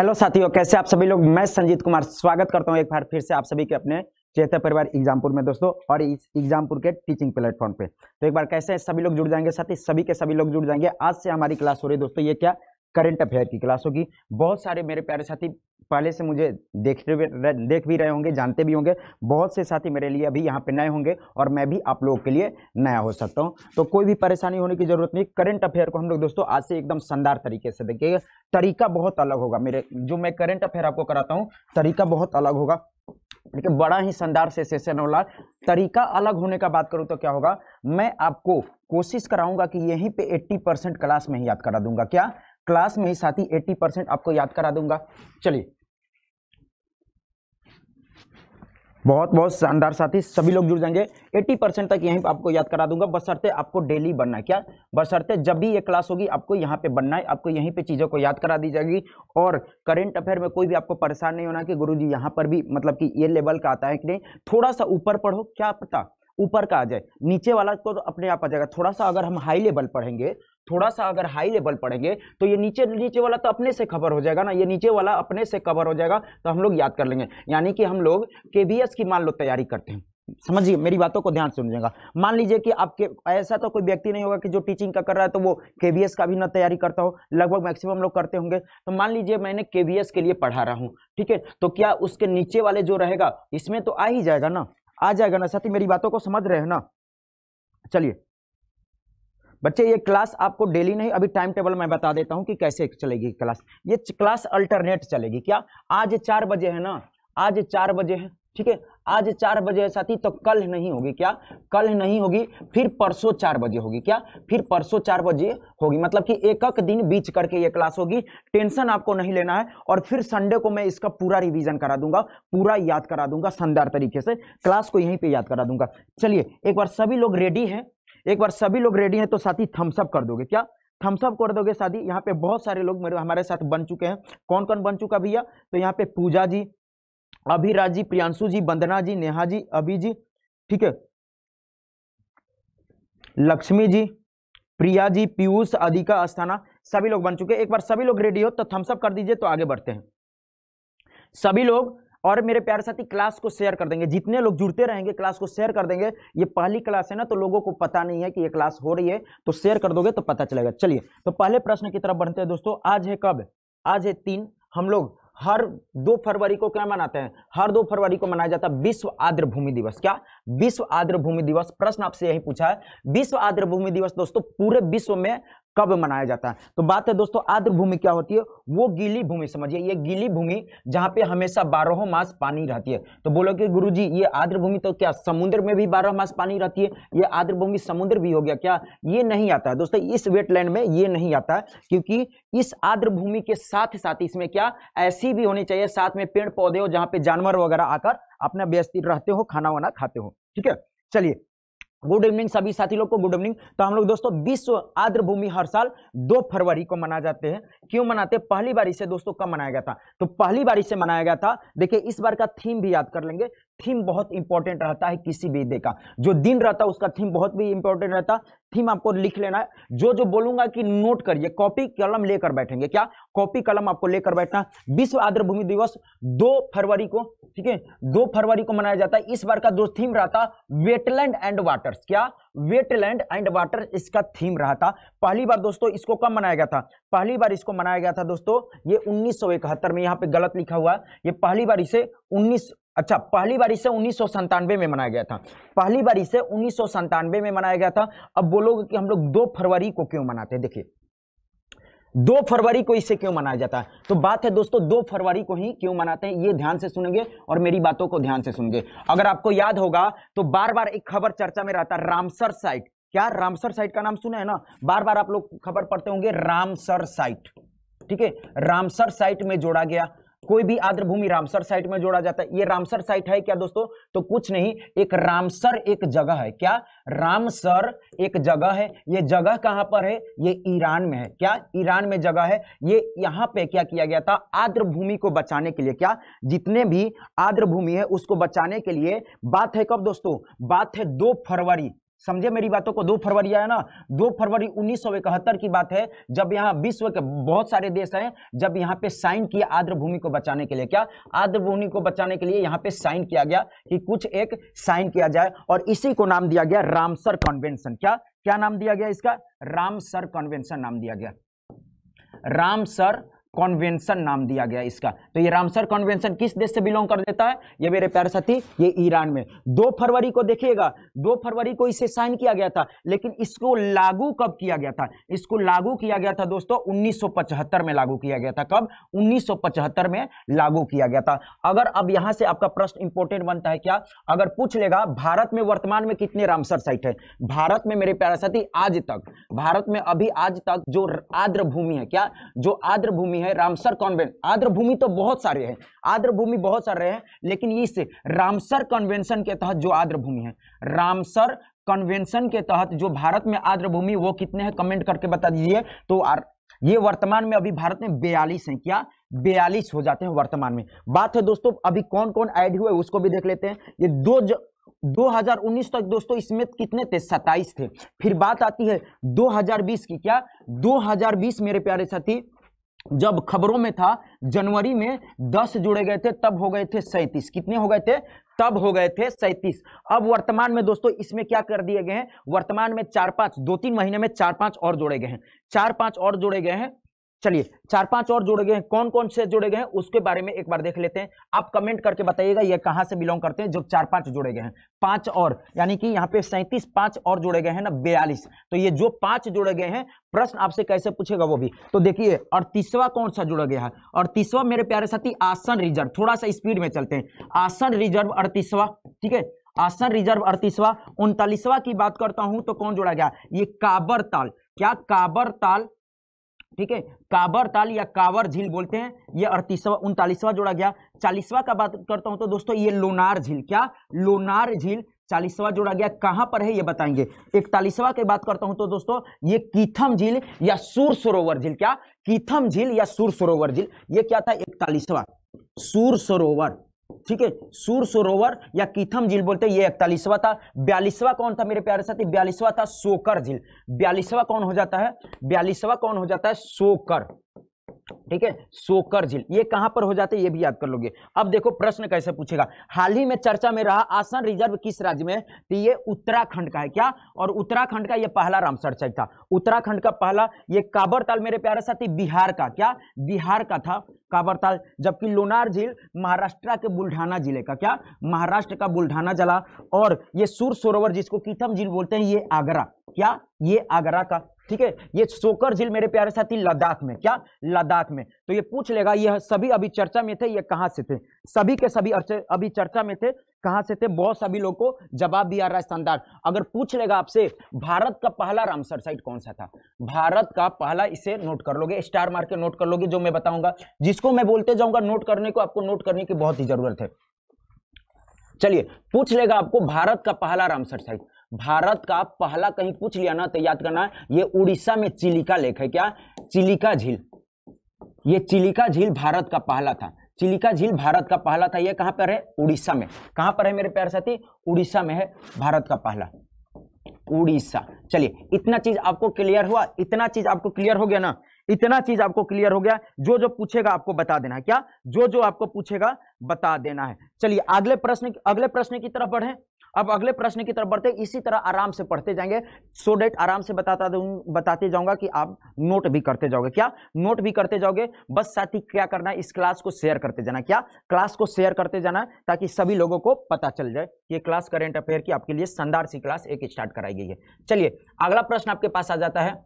hello साथियों कैसे आप सभी लोग मैं संजीत कुमार स्वागत करता हूं एक बार फिर से आप सभी के अपने चेता परिवार एग्जामपुर में दोस्तों और इस एग्जामपुर के टीचिंग प्लेटफॉर्म पे तो एक बार कैसे सभी लोग जुड़ जाएंगे साथ ही सभी के सभी लोग जुड़ जाएंगे आज से हमारी क्लास हो रही है दोस्तों ये क्या करंट अफेयर की क्लास होगी बहुत सारे मेरे प्यारे साथी पहले से मुझे देखते देख भी रहे होंगे जानते भी होंगे बहुत से साथी मेरे लिए अभी यहाँ पे नए होंगे और मैं भी आप लोगों के लिए नया हो सकता हूँ तो कोई भी परेशानी होने की जरूरत नहीं करंट अफेयर को हम लोग दोस्तों आज से एकदम शानदार तरीके से देखिएगा तरीका बहुत अलग होगा मेरे जो मैं करंट अफेयर आपको कराता हूँ तरीका बहुत अलग होगा लेकिन बड़ा ही शानदार से सेशन होगा तरीका अलग होने का बात करूँ तो क्या होगा मैं आपको कोशिश कराऊंगा कि यहीं पे 80 परसेंट क्लास में ही याद करा दूंगा क्या क्लास में ही साथी 80 परसेंट आपको याद करा दूंगा चलिए बहुत बहुत शानदार साथी सभी लोग जुड़ जाएंगे 80 परसेंट तक यहीं आपको याद करा दूंगा बसरते आपको डेली बनना है क्या बसरते जब भी ये क्लास होगी आपको यहाँ पे बनना है आपको यहीं पे चीज़ों को याद करा दी जाएगी और करेंट अफेयर में कोई भी आपको परेशान नहीं होना कि गुरुजी यहाँ पर भी मतलब कि ये लेवल का आता है कि नहीं थोड़ा सा ऊपर पढ़ो क्या पता ऊपर का आ जाए नीचे वाला को तो अपने आप आ जाएगा थोड़ा सा अगर हम हाई लेवल पढ़ेंगे थोड़ा सा अगर हाई लेवल पढ़ेंगे तो ये नीचे नीचे वाला तो अपने से कवर हो जाएगा ना ये नीचे वाला अपने से कवर हो जाएगा तो हम लोग याद कर लेंगे यानी कि हम लोग के की मान लो तैयारी करते हैं समझिए मेरी बातों को ध्यान सुनिएगा मान लीजिए कि आपके ऐसा तो कोई व्यक्ति नहीं होगा कि जो टीचिंग का कर रहा है तो वो के का भी ना तैयारी करता हो लगभग मैक्सिमम लोग करते होंगे तो मान लीजिए मैंने के के लिए पढ़ा रहा हूँ ठीक है तो क्या उसके नीचे वाले जो रहेगा इसमें तो आ ही जाएगा ना आ जाएगा ना साथी मेरी बातों को समझ रहे हैं ना चलिए बच्चे ये क्लास आपको डेली नहीं अभी टाइम टेबल मैं बता देता हूं कि कैसे चलेगी क्लास ये क्लास अल्टरनेट चलेगी क्या आज चार बजे है ना आज चार बजे है ठीक है आज चार बजे ऐसा थी तो कल नहीं होगी क्या कल नहीं होगी फिर परसों चार बजे होगी क्या फिर परसों चार बजे होगी मतलब कि एक एक दिन बीच करके ये क्लास होगी टेंशन आपको नहीं लेना है और फिर संडे को मैं इसका पूरा रिविजन करा दूंगा पूरा याद करा दूंगा शानदार तरीके से क्लास को यहीं पे याद करा दूंगा चलिए एक बार सभी लोग रेडी हैं एक बार सभी लोग रेडी हैं तो साथी थम्सअप कर दोगे क्या थम्सअप कर दोगे शादी यहाँ पे बहुत सारे लोग मेरे हमारे साथ बन चुके हैं कौन कौन बन चुका भैया तो यहाँ पे पूजा जी अभिराज जी प्रियांशु जी बंदना जी नेहा जी अभी जी ठीक है लक्ष्मी जी प्रिया जी पीयूष अधिका अस्थाना सभी लोग बन चुके एक बार सभी लोग रेडी हो तो थम्सअप कर दीजिए तो आगे बढ़ते हैं सभी लोग और मेरे प्यारे साथी क्लास को शेयर कर देंगे जितने लोग जुड़ते रहेंगे क्लास को शेयर कर देंगे ये पहली क्लास है ना तो लोगों को पता नहीं है कि ये क्लास हो रही है तो शेयर कर दोगे तो पता चलेगा चलिए तो पहले प्रश्न की तरफ बढ़ते हैं दोस्तों आज है कब आज है तीन हम लोग हर दो फरवरी को क्या मनाते हैं हर दो फरवरी को मनाया जाता है विश्व आर्द्र भूमि दिवस क्या विश्व आर्द्र भूमि दिवस प्रश्न आपसे यही पूछा है विश्व आर्द्र भूमि दिवस दोस्तों पूरे विश्व में कब मनाया जाता है तो बात है दोस्तों आद्र भूमि क्या होती है वो गीली भूमि समझिए ये गीली भूमि जहां पे हमेशा बारहों मास पानी रहती है तो बोलो कि गुरु जी ये आद्र भूमि तो क्या समुद्र में भी बारह मास पानी रहती है ये आद्र भूमि समुद्र भी हो गया क्या ये नहीं आता है दोस्तों इस वेटलैंड में ये नहीं आता है क्योंकि इस आर्द्र भूमि के साथ साथ इसमें क्या ऐसी भी होनी चाहिए साथ में पेड़ पौधे हो जहाँ पे जानवर वगैरह आकर अपना व्यस्त रहते हो खाना वाना खाते हो ठीक है चलिए गुड इवनिंग सभी साथी लोग को गुड इवनिंग तो हम लोग दोस्तों विश्व आर्द्र भूमि हर साल दो फरवरी को मना जाते हैं क्यों मनाते हैं पहली बार इसे दोस्तों कब मनाया गया था तो पहली बार इसे मनाया गया था देखिए इस बार का थीम भी याद कर लेंगे थीम बहुत इंपॉर्टेंट रहता है किसी भी डे का जो दिन रहता है उसका थीम बहुत भी इंपॉर्टेंट रहता है थीम आपको लिख लेना है जो जो बोलूंगा कि नोट करिए कॉपी कलम लेकर बैठेंगे क्या कॉपी कलम आपको लेकर बैठना विश्व आर्द्र भूमि दिवस दो फरवरी को ठीक है दो फरवरी को मनाया जाता है इस बार का जो थीम रहा था वेटलैंड एंड वाटर्स क्या वेटलैंड एंड वाटर इसका थीम रहा था पहली बार दोस्तों इसको कब मनाया गया था पहली बार इसको मनाया गया था दोस्तों ये 1971 में यहाँ पे गलत लिखा हुआ है ये पहली बार इसे 19 अच्छा पहली बार इसे उन्नीस में मनाया गया था पहली बार इसे उन्नीस में मनाया गया था अब बोलोगे कि हम लोग दो फरवरी को क्यों मनाते हैं देखिए दो फरवरी को इसे क्यों मनाया जाता है तो बात है दोस्तों दो फरवरी को ही क्यों मनाते हैं ये ध्यान से सुनेंगे और मेरी बातों को ध्यान से सुनेंगे अगर आपको याद होगा तो बार बार एक खबर चर्चा में रहता है रामसर साइट क्या रामसर साइट का नाम सुना है ना बार बार आप लोग खबर पढ़ते होंगे रामसर साइट ठीक है रामसर साइट में जोड़ा गया कोई भी आर्द्र भूमि रामसर साइट में जोड़ा जाता है ये रामसर साइट है क्या दोस्तों तो कुछ नहीं एक रामसर एक जगह है क्या रामसर एक जगह है ये जगह कहां पर है ये ईरान में है क्या ईरान में जगह है ये यहां पे क्या किया गया था आर्द्र भूमि को बचाने के लिए क्या जितने भी आर्द्र भूमि है उसको बचाने के लिए बात है कब दोस्तों बात है दो फरवरी समझे मेरी बातों को दो फरवरी आया ना दो फरवरी उन्नीस की बात है जब यहाँ विश्व के बहुत सारे देश हैं जब यहाँ पे साइन किया आर्द्र भूमि को बचाने के लिए क्या आर्द्र भूमि को बचाने के लिए यहाँ पे साइन किया गया कि कुछ एक साइन किया जाए और इसी को नाम दिया गया रामसर कॉन्वेंशन क्या क्या नाम दिया गया इसका रामसर कॉन्वेंशन नाम दिया गया रामसर कॉन्वेंशन नाम दिया गया इसका तो ये रामसर कॉन्वेंशन किस देश से बिलोंग कर देता है ये मेरे प्यार साथी ये ईरान में दो फरवरी को देखिएगा दो फरवरी को इसे साइन किया गया था लेकिन इसको लागू कब किया गया था इसको लागू किया गया था दोस्तों उन्नीस में लागू किया गया था कब उन्नीस में लागू किया गया था अगर अब यहां से आपका प्रश्न इंपोर्टेंट बनता है क्या अगर पूछ लेगा भारत में वर्तमान में कितने रामसर साइट है भारत में मेरे प्यारा साथी आज तक भारत में अभी आज तक जो आर्द्र भूमि है क्या जो आर्द्र भूमि भूमि है रामसर कॉन्वेंट आर्द्र भूमि तो बहुत सारे हैं आर्द्र भूमि बहुत सारे हैं लेकिन इस रामसर कन्वेंशन के तहत जो आर्द्र भूमि है रामसर कन्वेंशन के तहत जो भारत में आर्द्र भूमि वो कितने हैं कमेंट करके बता दीजिए तो ये वर्तमान में अभी भारत में बयालीस हैं क्या बयालीस हो जाते हैं वर्तमान में बात है दोस्तों अभी कौन कौन ऐड हुए उसको भी देख लेते हैं ये दो ज... 2019 तक दोस्तों इसमें कितने थे 27 थे फिर बात आती है 2020 की क्या 2020 मेरे प्यारे साथी जब खबरों में था जनवरी में दस जुड़े गए थे तब हो गए थे सैंतीस कितने हो गए थे तब हो गए थे सैंतीस अब वर्तमान में दोस्तों इसमें क्या कर दिए गए हैं वर्तमान में चार पांच दो तीन महीने में चार पांच और जोड़े गए हैं चार पांच और जोड़े गए हैं चलिए चार पांच और जुड़े गए हैं कौन कौन से जुड़े गए हैं उसके बारे में एक बार देख लेते हैं आप कमेंट करके बताइएगा ये कहां से बिलोंग करते हैं जो चार पांच जुड़े गए हैं पांच और यानी कि यहाँ पे सैंतीस पांच और जुड़े गए हैं ना बयालीस तो ये जो पांच जुड़े गए हैं प्रश्न आपसे कैसे पूछेगा वो भी तो देखिए अड़तीसवा कौन सा जुड़ा गया है अड़तीसवा मेरे प्यारे साथी आसन रिजर्व थोड़ा सा स्पीड में चलते हैं आसन रिजर्व अड़तीसवा ठीक है आसन रिजर्व अड़तीसवा उनतालीसवा की बात करता हूं तो कौन जुड़ा गया ये काबर ताल क्या काबर ताल ठीक है काबर ताल या कावर झील बोलते हैं ये अड़तीसवा उनतालीसवा जोड़ा गया चालीसवा का बात करता हूं तो दोस्तों ये लोनार झील क्या लोनार झील चालीसवा जोड़ा गया कहां पर है ये बताएंगे इकतालीसवा की बात करता हूं तो दोस्तों ये कीथम झील या सूर सरोवर झील क्या कीथम झील या सूर सरोवर झील ये क्या था इकतालीसवा सूर सरोवर ठीक है सूर सरोवर या कीथम झील बोलते हैं ये इकतालीसवा था बयालीसवा कौन था मेरे प्यारे साथी बयालीसवा था सोकर झील बयालीसवा कौन हो जाता है बयालीसवा कौन हो जाता है सोकर ठीक है सोकर झील ये कहां पर हो जाते हैं ये भी याद कर लोगे अब देखो प्रश्न कैसे पूछेगा हाल ही में चर्चा में रहा आसन रिजर्व किस राज्य में तो ये उत्तराखंड का है क्या और उत्तराखंड का ये पहला रामसर चैक था उत्तराखंड का पहला ये काबरताल मेरे प्यारे साथी बिहार का क्या बिहार का था काबरताल जबकि लोनार झील महाराष्ट्र के बुल्ढाना जिले का क्या महाराष्ट्र का बुल्ढाना जला और ये सुर सरोवर जिसको कीथम झील बोलते हैं ये आगरा क्या ये आगरा का ठीक है ये सोकर झील मेरे प्यारे साथी लद्दाख में क्या लद्दाख में तो ये पूछ लेगा ये सभी अभी चर्चा में थे ये कहाँ से थे सभी के सभी अभी चर्चा में थे कहाँ से थे बहुत सभी लोग को जवाब भी आ रहा है शानदार अगर पूछ लेगा आपसे भारत का पहला रामसर साइट कौन सा था भारत का पहला इसे नोट कर लोगे स्टार मार के नोट कर लोगे जो मैं बताऊंगा जिसको मैं बोलते जाऊंगा नोट करने को आपको नोट करने की बहुत ही जरूरत है चलिए पूछ लेगा आपको भारत का पहला रामसर साइट भारत का पहला कहीं पूछ लिया ना तो याद करना ये उड़ीसा में चिलिका लेक है क्या चिलिका झील ये चिलिका झील भारत का पहला था चिलिका झील भारत का पहला था यह कहां पर है उड़ीसा में कहां पर है मेरे प्यार साथी उड़ीसा में है भारत का पहला उड़ीसा चलिए इतना चीज आपको क्लियर हुआ इतना चीज आपको क्लियर हो गया ना इतना चीज आपको क्लियर हो गया जो जो पूछेगा आपको बता देना है क्या जो जो आपको पूछेगा बता देना है चलिए अगले प्रश्न अगले प्रश्न की तरफ बढ़े अब अगले प्रश्न की तरफ बढ़ते इसी तरह आराम से पढ़ते जाएंगे सो डेट आराम से बताता दूँ बताते जाऊंगा कि आप नोट भी करते जाओगे क्या नोट भी करते जाओगे बस साथ ही क्या करना इस क्लास को शेयर करते जाना क्या क्लास को शेयर करते जाना ताकि सभी लोगों को पता चल जाए ये क्लास करेंट अफेयर की आपके लिए शानदार सी क्लास एक स्टार्ट कराई गई है चलिए अगला प्रश्न आपके पास आ जाता है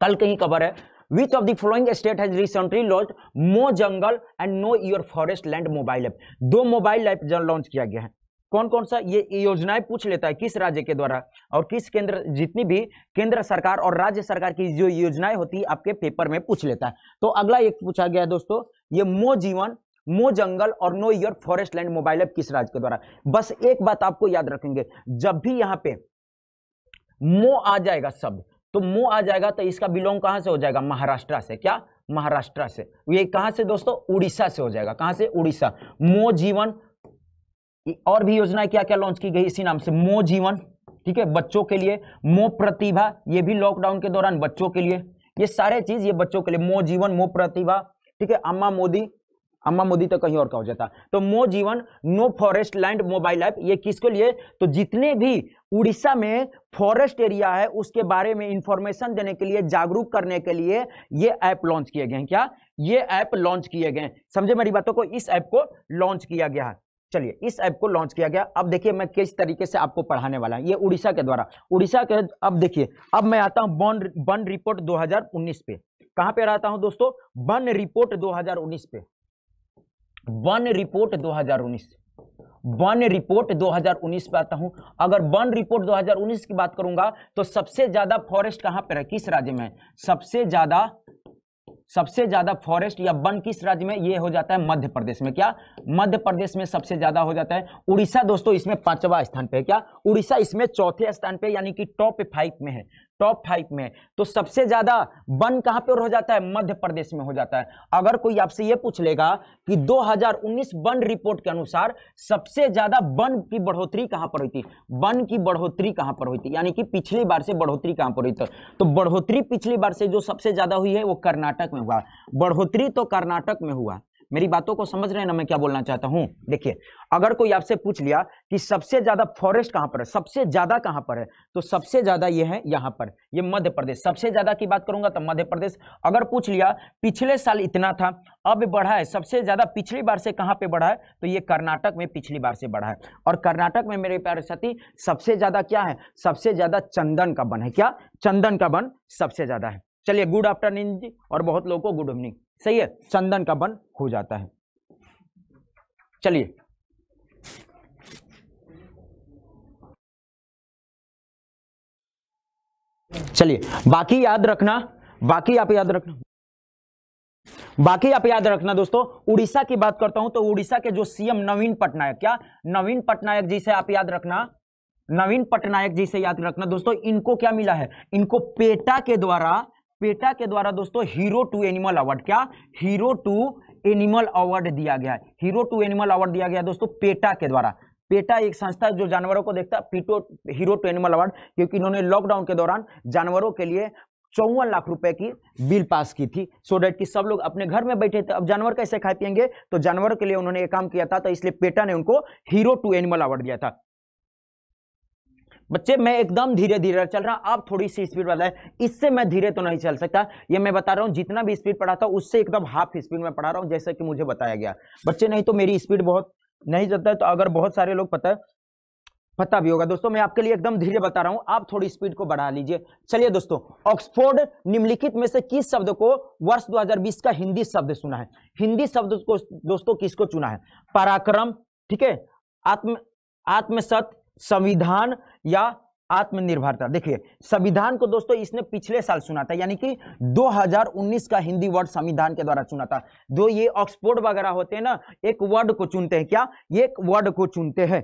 कल कहीं खबर है which of the following state has recently launch Mo Jungle and know your forest land mobile app दो मोबाइल ऐप लॉन्च किया गया है कौन कौन सा ये योजनाएं पूछ लेता है किस राज्य के द्वारा और किस केंद्र जितनी भी केंद्र सरकार और राज्य सरकार की जो योजनाएं होती है आपके पेपर में पूछ लेता है तो अगला एक पूछा गया है दोस्तों ये मो जीवन मो जंगल और know your forest land mobile app किस राज्य के द्वारा बस एक बात आपको याद रखेंगे जब भी यहाँ पे मो आ जाएगा शब्द तो मो आ जाएगा तो इसका बिलोंग कहां से हो जाएगा महाराष्ट्र से क्या महाराष्ट्र से ये कहां से दोस्तों उड़ीसा से हो जाएगा कहां से उड़ीसा मो जीवन और भी योजनाएं क्या क्या लॉन्च की गई इसी नाम से मो जीवन ठीक है बच्चों के लिए मो प्रतिभा ये भी लॉकडाउन के दौरान बच्चों के लिए ये सारे चीज ये बच्चों के लिए मो जीवन मो प्रतिभा ठीक है अम्मा मोदी अम्मा मोदी तो कहीं और का हो जाता तो Mo Jeevan know forest land mobile app ये किसके लिए तो जितने भी उड़ीसा में फॉरेस्ट एरिया है उसके बारे में इंफॉर्मेशन देने के लिए जागरूक करने के लिए ये ऐप लॉन्च किए गए हैं क्या ये ऐप लॉन्च किए गए समझे मेरी बातों को इस ऐप को लॉन्च किया गया है चलिए इस ऐप को लॉन्च किया गया अब देखिए मैं किस तरीके से आपको पढ़ाने वाला हूँ ये उड़ीसा के द्वारा उड़ीसा के अब देखिए अब मैं आता हूँ वन बन रिपोर्ट 2019 पे कहां पे रहता हूं दोस्तों वन रिपोर्ट 2019 पे वन रिपोर्ट 2019 बन रिपोर्ट 2019 पे आता हूं अगर वन रिपोर्ट 2019 की बात करूंगा तो सबसे ज्यादा फॉरेस्ट कहां पर है किस राज्य में सबसे ज्यादा सबसे ज्यादा फॉरेस्ट या वन किस राज्य में यह हो जाता है मध्य प्रदेश में क्या मध्य प्रदेश में सबसे ज्यादा हो जाता है उड़ीसा दोस्तों इसमें पांचवा स्थान पे है क्या उड़ीसा इसमें चौथे स्थान पे यानी कि टॉप फाइव में है टॉप फाइव में तो सबसे ज्यादा वन कहां पर हो जाता है मध्य प्रदेश में हो जाता है अगर कोई आपसे यह पूछ लेगा कि 2019 वन रिपोर्ट के अनुसार सबसे ज्यादा वन की बढ़ोतरी कहां पर हुई थी वन की बढ़ोतरी कहां पर हुई थी यानी कि पिछली बार से बढ़ोतरी कहां पर हुई थी तो बढ़ोतरी पिछली बार से जो सबसे ज्यादा हुई है वो कर्नाटक में हुआ बढ़ोतरी तो कर्नाटक में हुआ मेरी बातों को समझ रहे हैं ना मैं क्या बोलना चाहता हूं देखिए अगर कोई आपसे पूछ लिया कि सबसे ज्यादा फॉरेस्ट कहां पर है सबसे ज्यादा कहां पर है तो सबसे ज्यादा ये है यहां पर ये मध्य प्रदेश सबसे ज्यादा की बात करूंगा तो मध्य प्रदेश अगर पूछ लिया पिछले साल इतना था अब बढ़ा है सबसे ज्यादा पिछली बार से कहां पर बढ़ा है तो ये कर्नाटक में पिछली बार से बढ़ा है और कर्नाटक में मेरे प्यारे साथी सबसे ज्यादा क्या है सबसे ज्यादा चंदन का बन है क्या चंदन का बन सबसे ज्यादा है चलिए गुड आफ्टरनून जी और बहुत लोगों को गुड इवनिंग सही है चंदन का वन हो जाता है चलिए चलिए बाकी याद रखना बाकी आप याद रखना बाकी आप याद रखना दोस्तों उड़ीसा की बात करता हूं तो उड़ीसा के जो सीएम नवीन पटनायक क्या नवीन पटनायक जी से आप याद रखना नवीन पटनायक जी से याद रखना दोस्तों इनको क्या मिला है इनको पेटा के द्वारा पेटा के द्वारा दोस्तों हीरो टू एनिमल अवार्ड क्या हीरो टू एनिमल अवार्ड दिया गया है हीरो टू एनिमल अवार्ड दिया गया दोस्तों पेटा के द्वारा पेटा एक संस्था जो जानवरों को देखता है PETA hero to animal award क्योंकि इन्होंने लॉकडाउन के दौरान जानवरों के लिए चौवन लाख रुपए की बिल पास की थी सो डेट की सब लोग अपने घर में बैठे थे अब जानवर कैसे खाए पियेंगे तो जानवरों के लिए उन्होंने एक काम किया था तो इसलिए पेटा ने उनको हीरो टू एनिमल अवार्ड दिया था बच्चे मैं एकदम धीरे धीरे चल रहा हूं आप थोड़ी सी स्पीड बताएं इससे मैं धीरे तो नहीं चल सकता ये मैं बता रहा हूँ जितना भी स्पीड पढ़ाता हूँ उससे एकदम हाफ स्पीड में पढ़ा रहा हूँ जैसे कि मुझे बताया गया बच्चे नहीं तो मेरी स्पीड बहुत नहीं चलता है तो अगर बहुत सारे लोग पता है पता भी होगा दोस्तों मैं आपके लिए एकदम धीरे बता रहा हूं आप थोड़ी स्पीड को बढ़ा लीजिए चलिए दोस्तों ऑक्सफोर्ड निम्नलिखित में से किस शब्द को वर्ष 2020 का हिंदी शब्द सुना है हिंदी शब्द को दोस्तों किसको चुना है पराक्रम ठीक है आत्म आत्मसत संविधान या आत्मनिर्भरता देखिए संविधान को दोस्तों इसने पिछले साल सुना था यानी कि 2019 का हिंदी वर्ड संविधान के द्वारा चुना था जो ये ऑक्सफोर्ड वगैरह होते हैं ना एक वर्ड को चुनते हैं क्या ये एक वर्ड को चुनते हैं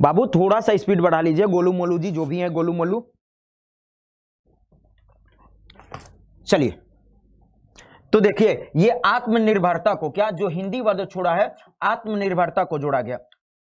बाबू थोड़ा सा स्पीड बढ़ा लीजिए गोलू मोलू जी जो भी हैं गोलू मोलू चलिए तो देखिए ये आत्मनिर्भरता को क्या जो हिंदी वर्ड छोड़ा है आत्मनिर्भरता को जोड़ा गया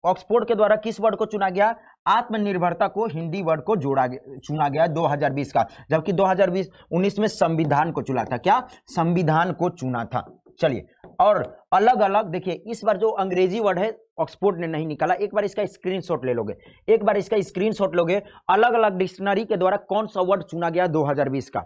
ऑक्सफोर्ड के द्वारा किस वर्ड को चुना गया आत्मनिर्भरता को हिंदी वर्ड को जोड़ा गया चुना गया 2020 का जबकि 2020 19 में संविधान को चुना था क्या संविधान को चुना था चलिए और अलग अलग देखिए इस बार जो अंग्रेजी वर्ड है ऑक्सफोर्ड ने नहीं निकाला एक बार इसका स्क्रीनशॉट ले लोगे एक बार इसका स्क्रीनशॉट लोगे अलग अलग डिक्शनरी के द्वारा कौन सा वर्ड चुना गया 2020 का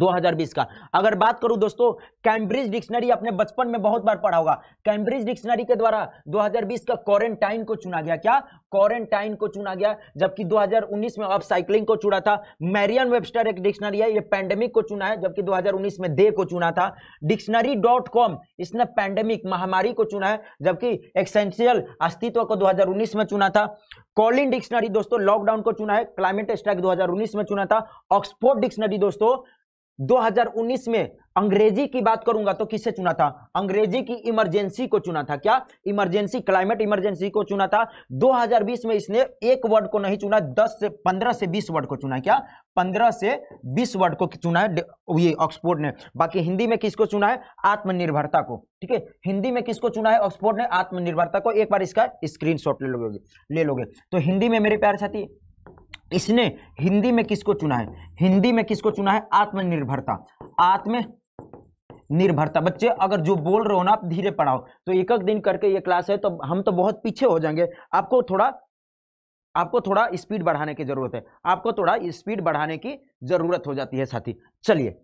2020 का अगर बात करूं दोस्तों कैम्ब्रिज डिक्शनरी अपने बचपन में बहुत बार पढ़ा होगा कैम्ब्रिज डिक्शनरी के द्वारा 2020 का क्वारंटाइन को चुना गया क्या क्वारंटाइन को चुना गया जबकि 2019 में अब साइकिलिंग को चुना था मैरियन वेबस्टर एक डिक्शनरी है ये पैंडेमिक को चुना है जबकि 2019 में दे को चुना था डिक्शनरी डॉट कॉम इसने पैंडेमिक महामारी को चुना है जबकि एक्सेंशियल अस्तित्व को दो में चुना था कॉलिन डिक्शनरी दोस्तों लॉकडाउन को चुना है क्लाइमेट स्ट्राइक दो में चुना था ऑक्सफोर्ड डिक्शनरी दोस्तों 2019 में अंग्रेजी की बात करूंगा तो किसे चुना था अंग्रेजी की इमरजेंसी को चुना था क्या इमरजेंसी क्लाइमेट इमरजेंसी को चुना था 2020 में इसने एक वर्ड को नहीं चुना 10 से 15 से 20 वर्ड को चुना है क्या 15 से 20 वर्ड को चुना है ये ऑक्सफोर्ड ने बाकी हिंदी में किसको चुना है आत्मनिर्भरता को ठीक है हिंदी में किसको चुना है ऑक्सफोर्ड ने आत्मनिर्भरता को एक बार इसका स्क्रीन ले लोगे ले लोगे तो हिंदी में मेरे प्यार साथी इसने हिंदी में किसको चुना है हिंदी में किसको चुना है आत्मनिर्भरता आत्म निर्भरता बच्चे अगर जो बोल रहे हो ना आप धीरे पढ़ाओ तो एक एक दिन करके ये क्लास है तो हम तो बहुत पीछे हो जाएंगे आपको थोड़ा आपको थोड़ा स्पीड बढ़ाने की जरूरत है आपको थोड़ा स्पीड बढ़ाने की जरूरत हो जाती है साथी चलिए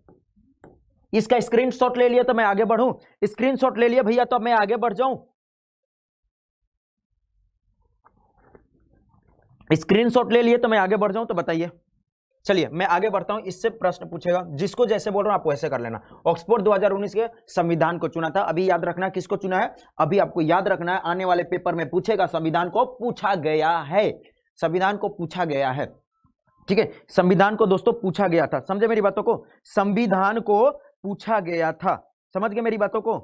इसका स्क्रीनशॉट ले लिया तो मैं आगे बढ़ूं स्क्रीनशॉट ले लिया भैया तो मैं आगे बढ़ जाऊं स्क्रीनशॉट ले लिए तो मैं आगे बढ़ जाऊं तो बताइए चलिए मैं आगे बढ़ता हूं इससे प्रश्न पूछेगा जिसको जैसे बोल रहा हूं आप वैसे कर लेना ऑक्सफोर्ड 2019 के संविधान को चुना था अभी याद रखना किसको चुना है अभी आपको याद रखना है आने वाले पेपर में पूछेगा संविधान को पूछा गया है संविधान को पूछा गया है ठीक है संविधान को दोस्तों पूछा गया था समझे मेरी बातों को संविधान को पूछा गया था समझ गए मेरी बातों को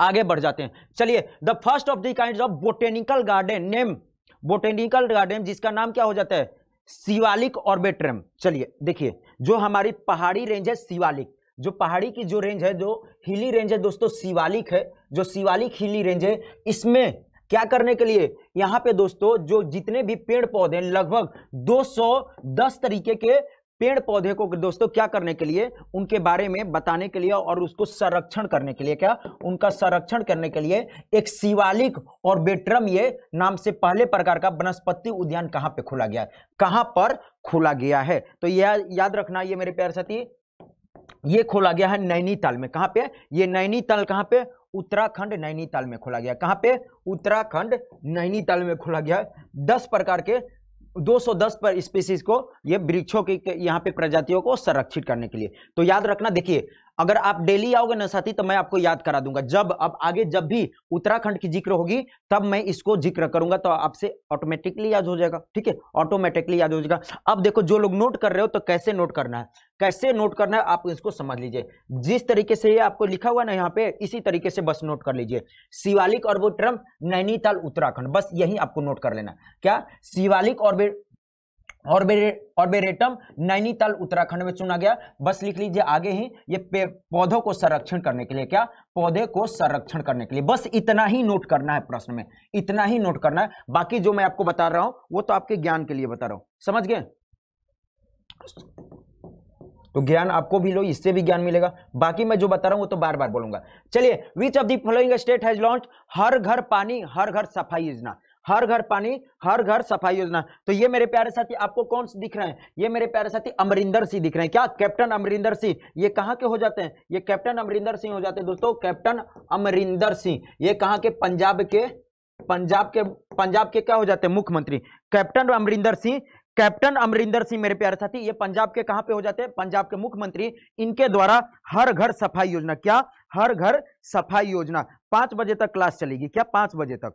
आगे बढ़ जाते हैं चलिए the first of the kind of botanical garden name botanical garden जिसका नाम क्या हो जाता है शिवालिक ऑर्बेट्रम चलिए देखिए जो हमारी पहाड़ी रेंज है शिवालिक जो पहाड़ी की जो रेंज है जो हिली रेंज है दोस्तों शिवालिक है जो शिवालिक हिली रेंज है इसमें क्या करने के लिए यहाँ पे दोस्तों जो जितने भी पेड़ पौधे लगभग 210 तरीके के पेड़ पौधे को दोस्तों क्या करने के लिए उनके बारे में बताने के लिए और उसको संरक्षण करने के लिए क्या उनका संरक्षण करने के लिए एक शिवालिक और बेट्रम ये नाम से पहले प्रकार का वनस्पति उद्यान कहाँ पे खुला गया कहां पर खोला गया है तो यह याद रखना ये मेरे प्यार साथी ये खोला गया है नैनीताल में कहां पे ये नैनीताल कहाँ पे उत्तराखंड नैनीताल में खोला गया कहां पे उत्तराखंड नैनीताल में खोला गया दस प्रकार के 210 पर स्पीसीज को ये वृक्षों की यहाँ पे प्रजातियों को संरक्षित करने के लिए तो याद रखना देखिए अगर आप डेली आओगे ना साथी तो मैं आपको याद करा दूंगा जब अब आगे जब भी उत्तराखंड की जिक्र होगी तब मैं इसको जिक्र करूंगा तो आपसे ऑटोमेटिकली याद हो जाएगा ठीक है ऑटोमेटिकली याद हो जाएगा अब देखो जो लोग नोट कर रहे हो तो कैसे नोट करना है कैसे नोट करना है आप इसको समझ लीजिए जिस तरीके से ये आपको लिखा हुआ ना यहाँ पे इसी तरीके से बस नोट कर लीजिए शिवालिक ऑर्बिट्रम नैनीताल उत्तराखंड बस यही आपको नोट कर लेना क्या शिवालिक ऑर्बिट ऑर्बेरेटम नैनीताल उत्तराखंड में चुना गया बस लिख लीजिए आगे ही ये पौधों को संरक्षण करने के लिए क्या पौधे को संरक्षण करने के लिए बस इतना ही नोट करना है प्रश्न में इतना ही नोट करना है बाकी जो मैं आपको बता रहा हूं वो तो आपके ज्ञान के लिए बता रहा हूं समझ गए तो ज्ञान आपको भी लो इससे भी ज्ञान मिलेगा बाकी मैं जो बता रहा हूं वो तो बार बार बोलूंगा चलिए which of the following state has launch हर घर पानी हर घर सफाई योजना हर घर पानी हर घर सफाई योजना तो ये मेरे प्यारे साथी आपको कौन से दिख रहे हैं ये मेरे प्यारे साथी अमरिंदर सिंह दिख रहे हैं क्या कैप्टन अमरिंदर सिंह ये कहाँ के हो जाते हैं ये कैप्टन अमरिंदर सिंह हो जाते हैं दोस्तों कैप्टन अमरिंदर सिंह ये कहाँ के पंजाब के पंजाब के पंजाब के क्या हो जाते हैं मुख्यमंत्री कैप्टन अमरिंदर सिंह कैप्टन अमरिंदर सिंह मेरे प्यारे साथी ये पंजाब के कहां पे हो जाते हैं पंजाब के मुख्यमंत्री इनके द्वारा हर घर सफाई योजना क्या हर घर सफाई योजना पांच बजे तक क्लास चलेगी क्या पांच बजे तक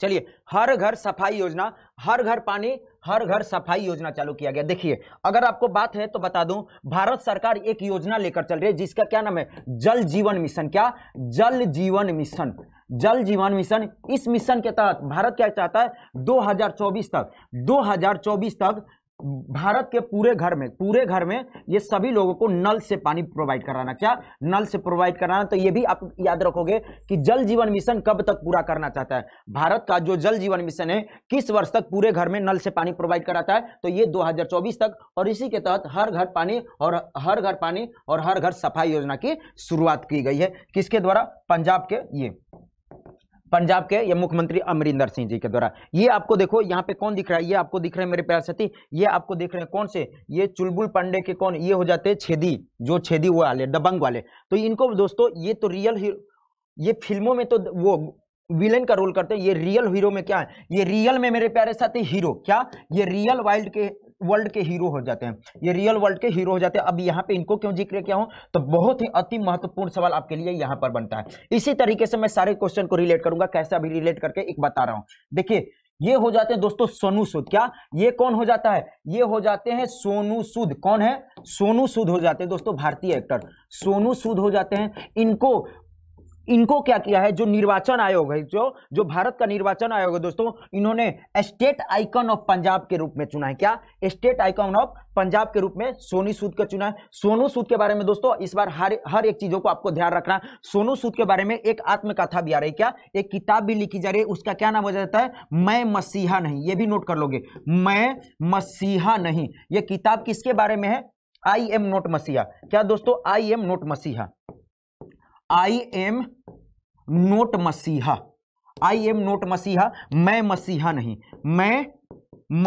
चलिए हर घर सफाई योजना हर घर पानी हर घर सफाई योजना चालू किया गया देखिए अगर आपको बात है तो बता दूं भारत सरकार एक योजना लेकर चल रही है जिसका क्या नाम है जल जीवन मिशन क्या जल जीवन मिशन जल जीवन मिशन इस मिशन के तहत भारत क्या चाहता है 2024 तक 2024 तक भारत के पूरे घर में पूरे घर में ये सभी लोगों को नल से पानी प्रोवाइड कराना क्या नल से प्रोवाइड कराना तो ये भी आप याद रखोगे कि जल जीवन मिशन कब तक पूरा करना चाहता है भारत का जो जल जीवन मिशन है किस वर्ष तक पूरे घर में नल से पानी प्रोवाइड कराता है तो ये 2024 तक और इसी के तहत हर घर पानी और हर घर पानी और हर घर सफाई योजना की शुरुआत की गई है किसके द्वारा पंजाब के ये पंजाब के या मुख्यमंत्री अमरिंदर सिंह जी के द्वारा ये आपको देखो यहाँ पे कौन दिख रहा है ये आपको दिख रहे हैं मेरे प्यार साथी ये आपको दिख रहे हैं कौन से ये चुलबुल पांडे के कौन ये हो जाते हैं छेदी जो छेदी वाले दबंग वाले तो इनको दोस्तों ये तो रियल ये फिल्मों में तो वो विलेन का रोल करते हैं ये रियल हीरो में क्या है ये रियल में मेरे प्यारे साथी हीरो क्या ये रियल वाइल्ड के वर्ल्ड के हीरो हो जाते हैं ये रियल वर्ल्ड के हीरो हो जाते हैं अब यहाँ पे इनको क्यों जिक्र किया हूँ तो बहुत ही अति महत्वपूर्ण सवाल आपके लिए यहाँ पर बनता है इसी तरीके से मैं सारे क्वेश्चन को रिलेट करूंगा कैसे अभी रिलेट करके एक बता रहा हूँ देखिए ये हो जाते हैं दोस्तों सोनू सूद क्या ये कौन हो जाता है ये हो जाते हैं सोनू सूद कौन है सोनू सूद हो जाते हैं दोस्तों भारतीय एक्टर सोनू सूद हो जाते हैं इनको इनको क्या किया है जो निर्वाचन आयोग है जो जो भारत का निर्वाचन आयोग है दोस्तों इन्होंने स्टेट आइकन ऑफ पंजाब के रूप में चुना है क्या स्टेट आइकन ऑफ पंजाब के रूप में सोनी सूद का चुना है सोनू सूद के बारे में दोस्तों इस बार हर हर एक चीजों को आपको ध्यान रखना सोनू सूद के बारे में एक आत्मकथा भी आ रही क्या एक किताब भी लिखी जा रही है उसका क्या नाम हो जाता है मैं मसीहा नहीं ये भी नोट कर लोगे मैं मसीहा नहीं ये किताब किसके बारे में है आई एम नोट मसीहा क्या दोस्तों आई एम नोट मसीहा आई एम नोट मसीहा आई एम नोट मसीहा मैं मसीहा नहीं मैं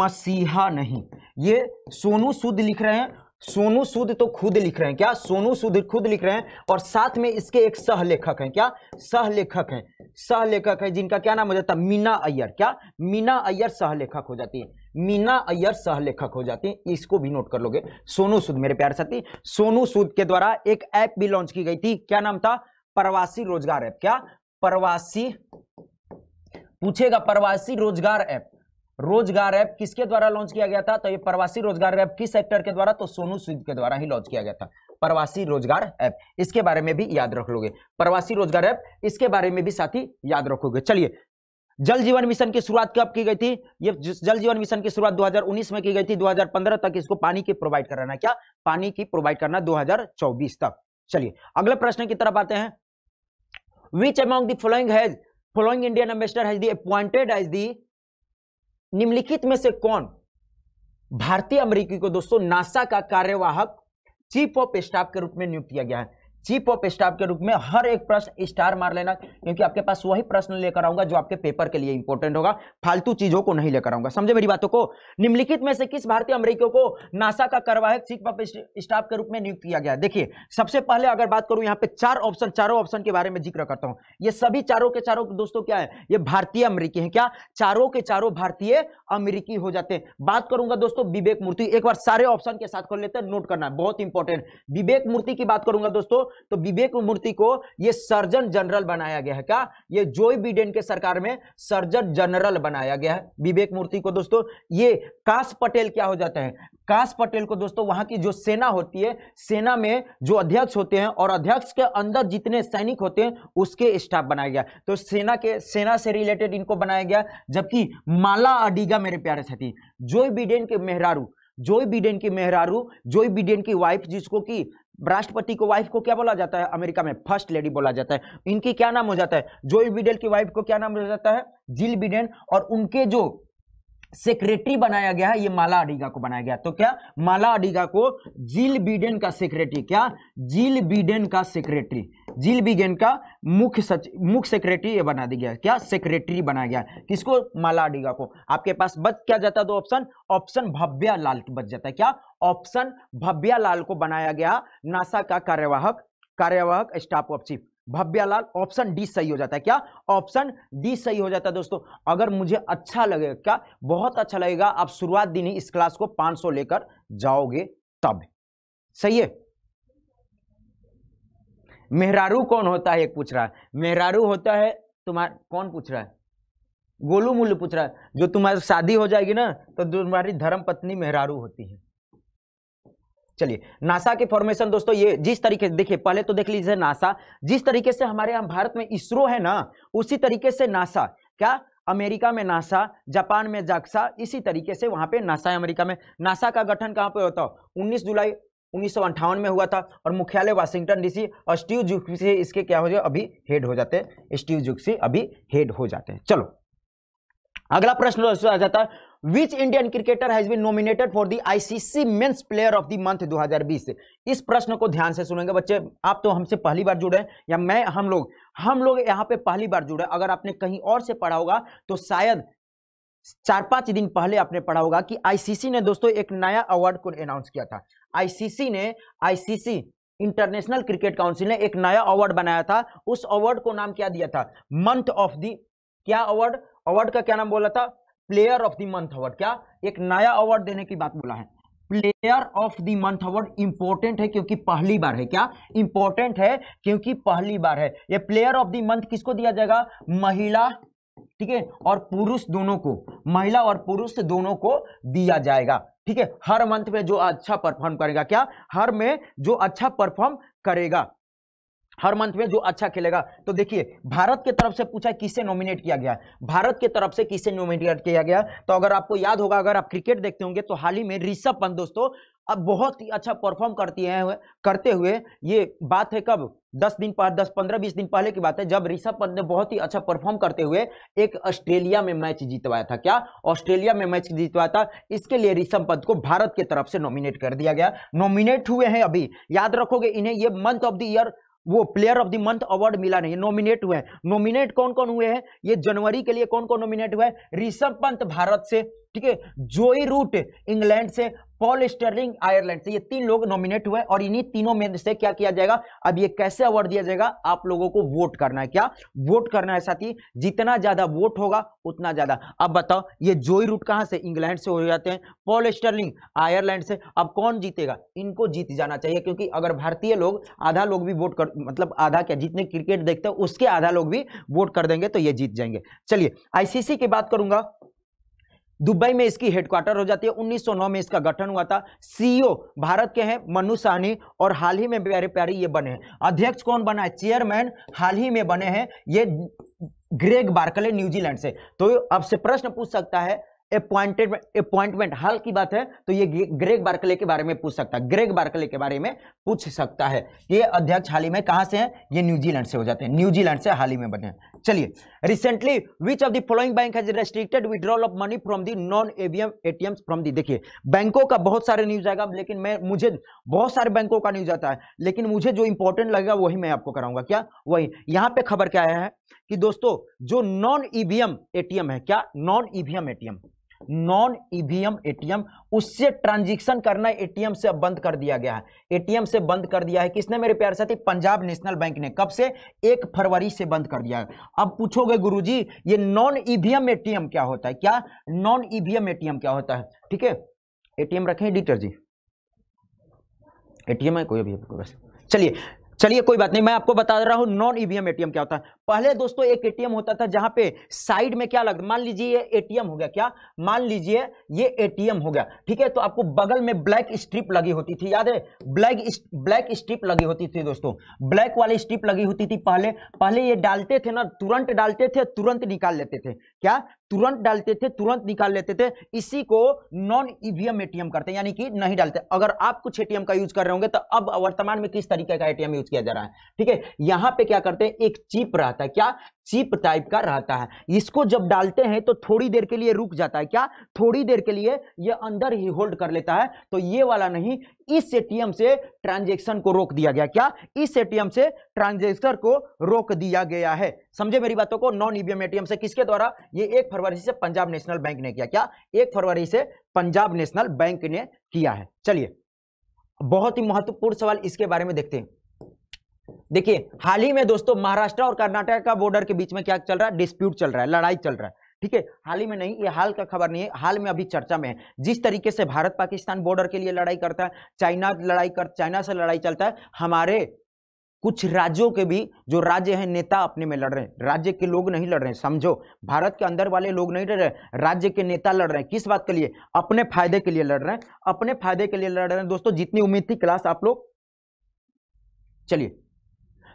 मसीहा नहीं ये सोनू सूद लिख रहे हैं सोनू सूद तो खुद लिख रहे हैं क्या सोनू सूद खुद लिख रहे हैं और साथ में इसके एक सह लेखक हैं क्या सह लेखक हैं सह लेखक है जिनका क्या नाम हो जाता है मीना अय्यर क्या मीना अय्यर सह लेखक हो जाती है मीना अय्यर सह लेखक हो जाती है इसको भी नोट कर लोगे सोनू सूद मेरे प्यार साथी सोनू सूद के द्वारा एक ऐप भी लॉन्च की गई थी क्या नाम था प्रवासी रोजगार ऐप क्या प्रवासी पूछेगा प्रवासी रोजगार ऐप रोजगार ऐप किसके द्वारा लॉन्च किया गया था तो ये प्रवासी रोजगार ऐप किस सेक्टर के द्वारा तो सोनू सूद के द्वारा ही लॉन्च किया गया था प्रवासी रोजगार ऐप इसके बारे में भी याद रख लोगे प्रवासी रोजगार ऐप इसके बारे में भी साथी याद रखोगे चलिए जल जीवन मिशन की शुरुआत कब की गई थी ये जल जीवन मिशन की शुरुआत 2019 में की गई थी 2015 तक इसको पानी की प्रोवाइड कराना क्या पानी की प्रोवाइड करना 2024 तक चलिए अगले प्रश्न की तरफ आते हैं which among the following has following Indian ambassador has appointed as the निम्नलिखित में से कौन भारतीय अमरीकी को दोस्तों नासा का कार्यवाहक चीफ ऑफ स्टाफ के रूप में नियुक्त किया गया है चीफ ऑफ स्टाफ के रूप में हर एक प्रश्न स्टार मार लेना क्योंकि आपके पास वही प्रश्न लेकर आऊंगा जो आपके पेपर के लिए इंपॉर्टेंट होगा फालतू चीजों को नहीं लेकर आऊंगा समझे मेरी बातों को निम्नलिखित में से किस भारतीय अमरीकियों को नासा का करवाहक चीफ ऑफ स्टाफ के रूप में नियुक्त किया गया देखिए सबसे पहले अगर बात करूं यहाँ पे चार ऑप्शन चारों ऑप्शन के बारे में जिक्र करता हूं ये सभी चारों के चारों दोस्तों क्या है ये भारतीय अमरीकी है क्या चारों के चारों भारतीय अमरीकी हो जाते हैं बात करूंगा दोस्तों विवेक मूर्ति एक बार सारे ऑप्शन के साथ कर लेते हैं नोट करना बहुत इंपॉर्टेंट विवेक मूर्ति की बात करूंगा दोस्तों तो विवेक मूर्ति को ये सर्जन जनरल बनाया गया है क्या ये जोई बिडेन के सरकार में सर्जन जनरल बनाया गया है विवेक मूर्ति को दोस्तों ये काश पटेल क्या हो जाते हैं काश पटेल को दोस्तों वहां की जो सेना होती है सेना में जो अध्यक्ष होते हैं और अध्यक्ष के अंदर जितने सैनिक होते हैं उसके स्टाफ बनाया गया तो सेना के सेना से रिलेटेड इनको बनाया गया जबकि माला अडीगा मेरे प्यारे साथी जोई बिडेन के मेहरारू जोई बिडेन की मेहरारू जोई बिडेन की वाइफ जिसको कि राष्ट्रपति को वाइफ को क्या बोला जाता है अमेरिका में फर्स्ट लेडी बोला जाता है इनकी क्या नाम हो जाता है जोई बिडेल की वाइफ को क्या नाम हो जाता है जिल बिडेन और उनके जो सेक्रेटरी बनाया गया है ये माला अडिगा को बनाया गया तो क्या माला अडिगा को जिल बिडेन का सेक्रेटरी क्या जिल बिडेन का सेक्रेटरी जिल विज्ञान का मुख्य सच मुख्य सेक्रेटरी बना दिया गया क्या सेक्रेटरी बनाया गया किसको मालाडिगा को आपके पास बच क्या जाता दो ऑप्शन ऑप्शन भव्या लाल बच जाता है क्या ऑप्शन भव्या लाल को बनाया गया नासा का कार्यवाहक कार्यवाहक स्टाफ ऑफ चीफ भव्यालाल ऑप्शन डी सही हो जाता है क्या ऑप्शन डी सही हो जाता है दोस्तों अगर मुझे अच्छा लगेगा क्या बहुत अच्छा लगेगा आप शुरुआत दिन ही इस क्लास को 500 लेकर जाओगे तब सही है मेहरारू कौन होता है एक पूछ रहा है मेहरारू होता है तुम्हारा कौन पूछ रहा है गोलू मूल्य पूछ रहा है जो तुम्हारी शादी हो जाएगी ना तो तुम्हारी धर्म पत्नी मेहरारू होती है चलिए नासा के फॉर्मेशन दोस्तों ये जिस तरीके से देखिए पहले तो देख लीजिए नासा जिस तरीके से हमारे यहाँ भारत में इसरो है ना उसी तरीके से नासा क्या अमेरिका में नासा जापान में जाक्सा इसी तरीके से वहां पे नासा है अमेरिका में नासा का गठन कहाँ पे होता है 19 जुलाई उन्नीस में हुआ था और मुख्यालय वाशिंगटन डीसी और स्टीव जुक्सी इसके क्या हो जाए अभी हेड हो जाते हैं स्टीव जुक्सी अभी हेड हो जाते हैं चलो अगला प्रश्न आ जाता है which Indian cricketer has been nominated for the ICC men's player of the month 2020 इस प्रश्न को ध्यान से सुनेंगे बच्चे आप तो हमसे पहली बार जुड़े हैं या मैं हम लोग हम लोग यहां पे पहली बार जुड़े अगर आपने कहीं और से पढ़ा होगा तो शायद चार पांच दिन पहले आपने पढ़ा होगा कि आईसीसी ने दोस्तों एक नया अवार्ड को अनाउंस किया था आईसीसी ने आईसीसी इंटरनेशनल क्रिकेट काउंसिल ने एक नया अवार्ड बनाया था उस अवार्ड को नाम क्या दिया था मंथ ऑफ द क्या अवार्ड अवार्ड का क्या नाम बोला था player of the month award क्या एक नया अवार्ड देने की बात बोला है player of the month award important है क्योंकि पहली बार है क्या इंपॉर्टेंट है क्योंकि पहली बार है यह प्लेयर ऑफ द मंथ किसको दिया जाएगा महिला ठीक है और पुरुष दोनों को महिला और पुरुष दोनों को दिया जाएगा ठीक है हर मंथ में जो अच्छा परफॉर्म करेगा क्या हर में जो अच्छा परफॉर्म करेगा हर मंथ में जो अच्छा खेलेगा तो देखिए भारत के तरफ से पूछा किसे नॉमिनेट किया गया भारत के तरफ से किसे नॉमिनेट किया गया तो अगर आपको याद होगा अगर आप क्रिकेट देखते होंगे तो हाल ही में ऋषभ पंत दोस्तों अब बहुत ही अच्छा परफॉर्म करती है करते हुए ये बात है कब दस दिन पहले दस पंद्रह बीस दिन पहले की बात है जब ऋषभ पंत ने बहुत ही अच्छा परफॉर्म करते हुए एक ऑस्ट्रेलिया में मैच जीतवाया था क्या ऑस्ट्रेलिया में मैच जीतवाया था इसके लिए ऋषभ पंत को भारत की तरफ से नॉमिनेट कर दिया गया नॉमिनेट हुए हैं अभी याद रखोगे इन्हें ये मंथ ऑफ द ईयर वो player of the month award मिला नहीं नॉमिनेट हुए नॉमिनेट कौन कौन हुए हैं ये जनवरी के लिए कौन कौन नॉमिनेट हुआ है ऋषभ पंत भारत से ठीक है जोई रूट इंग्लैंड से पॉल स्टर्लिंग आयरलैंड से तो ये तीन लोग नॉमिनेट हुए और इन्हीं तीनों में से क्या किया जाएगा अब ये कैसे अवार्ड दिया जाएगा आप लोगों को वोट करना है क्या वोट करना है साथी जितना ज्यादा वोट होगा उतना ज्यादा अब बताओ ये जोई रूट कहां से इंग्लैंड से हो जाते हैं पॉल स्टर्लिंग आयरलैंड से अब कौन जीतेगा इनको जीत जाना चाहिए क्योंकि अगर भारतीय लोग आधा लोग भी वोट कर मतलब आधा क्या जितने क्रिकेट देखते हैं उसके आधा लोग भी वोट कर देंगे तो ये जीत जाएंगे चलिए आईसीसी की बात करूंगा दुबई में इसकी हेडक्वार्टर हो जाती है 1909 में इसका गठन हुआ था सीईओ e भारत के हैं मनु सानी और हाल ही में प्यारे प्यारे ये बने हैं अध्यक्ष कौन बना है चेयरमैन हाल ही में बने हैं ये ग्रेग बार्कले न्यूजीलैंड से तो आपसे प्रश्न पूछ सकता है अपॉइंटेड अपॉइंटमेंट हाल की बात है तो ये ग्रेग बार्कले के बारे में पूछ सकता है ग्रेग बार्कले के बारे में पूछ सकता है ये अध्यक्ष हाल ही में कहां से हैं ये न्यूजीलैंड से हो जाते हैं न्यूजीलैंड से हाल ही में बने चलिए recently which of the following bank has restricted withdrawal of money from the non AVM ATM from the देखिए बैंकों का बहुत सारे न्यूज आएगा लेकिन मैं मुझे बहुत सारे बैंकों का न्यूज आता है लेकिन मुझे जो इंपॉर्टेंट लगेगा वही मैं आपको कराऊंगा क्या वही यहां पर खबर क्या आया है कि दोस्तों जो नॉन ईवीएम एटीएम है क्या non EVM ATM non EVM ATM उससे ट्रांजेक्शन करना एटीएम से अब बंद कर दिया गया है एटीएम से बंद कर दिया है किसने मेरे प्यार साथी पंजाब नेशनल बैंक ने कब से एक फरवरी से बंद कर दिया है अब पूछोगे गुरुजी ये नॉन ईवीएम एटीएम क्या होता है क्या नॉन ईवीएम एटीएम क्या होता है ठीक है एटीएम रखें एडिटर जी एटीएम है कोई अभी चलिए चलिए कोई बात नहीं मैं आपको बता रहा हूं नॉन ईवीएम एटीएम क्या होता है पहले दोस्तों एक एटीएम होता था जहां पे साइड में क्या लग मान लीजिए ये एटीएम हो गया क्या मान लीजिए ये एटीएम हो गया ठीक है तो आपको बगल में ब्लैक स्ट्रिप लगी होती थी याद है ब्लैक ब्लैक स्ट्रिप लगी होती थी दोस्तों ब्लैक वाली स्ट्रिप लगी होती थी पहले पहले ये डालते थे ना तुरंत डालते थे तुरंत निकाल लेते थे क्या तुरंत डालते थे तुरंत निकाल लेते थे इसी को नॉन ईवीएम एटीएम करते हैं यानी कि नहीं डालते अगर आप कुछ एटीएम का यूज कर रहे होंगे तो अब वर्तमान में किस तरीके का एटीएम यूज किया जा रहा है ठीक है यहां पे क्या करते हैं एक चिप रहता जाता है क्या चिप टाइप का रहता है इसको जब डालते हैं तो थोड़ी देर के लिए रुक जाता है क्या थोड़ी देर के लिए ये अंदर ही होल्ड कर लेता है तो ये वाला नहीं इस एटीएम से ट्रांजेक्शन को रोक दिया गया क्या इस एटीएम से ट्रांजेक्शन को रोक दिया गया है समझे मेरी बातों को नॉन ईवीएम एटीएम से किसके द्वारा ये एक फरवरी से पंजाब नेशनल बैंक ने किया क्या एक फरवरी से पंजाब नेशनल बैंक ने किया है चलिए बहुत ही महत्वपूर्ण सवाल इसके बारे में देखते हैं देखिए हाल ही में दोस्तों महाराष्ट्र और कर्नाटक का बॉर्डर के बीच में क्या चल रहा है डिस्प्यूट चल रहा है लड़ाई चल रहा है ठीक है हाल ही में नहीं ये हाल का खबर नहीं है हाल में अभी चर्चा में है जिस तरीके से भारत पाकिस्तान बॉर्डर के लिए लड़ाई करता है चाइना लड़ाई कर चाइना से लड़ाई चलता है हमारे कुछ राज्यों के भी जो राज्य हैं नेता अपने में लड़ रहे हैं राज्य के लोग नहीं लड़ रहे हैं समझो भारत के अंदर वाले लोग नहीं लड़ रहे राज्य के नेता लड़ रहे हैं किस बात के लिए अपने फायदे के लिए लड़ रहे हैं अपने फायदे के लिए लड़ रहे हैं दोस्तों जितनी उम्मीद थी क्लास आप लोग चलिए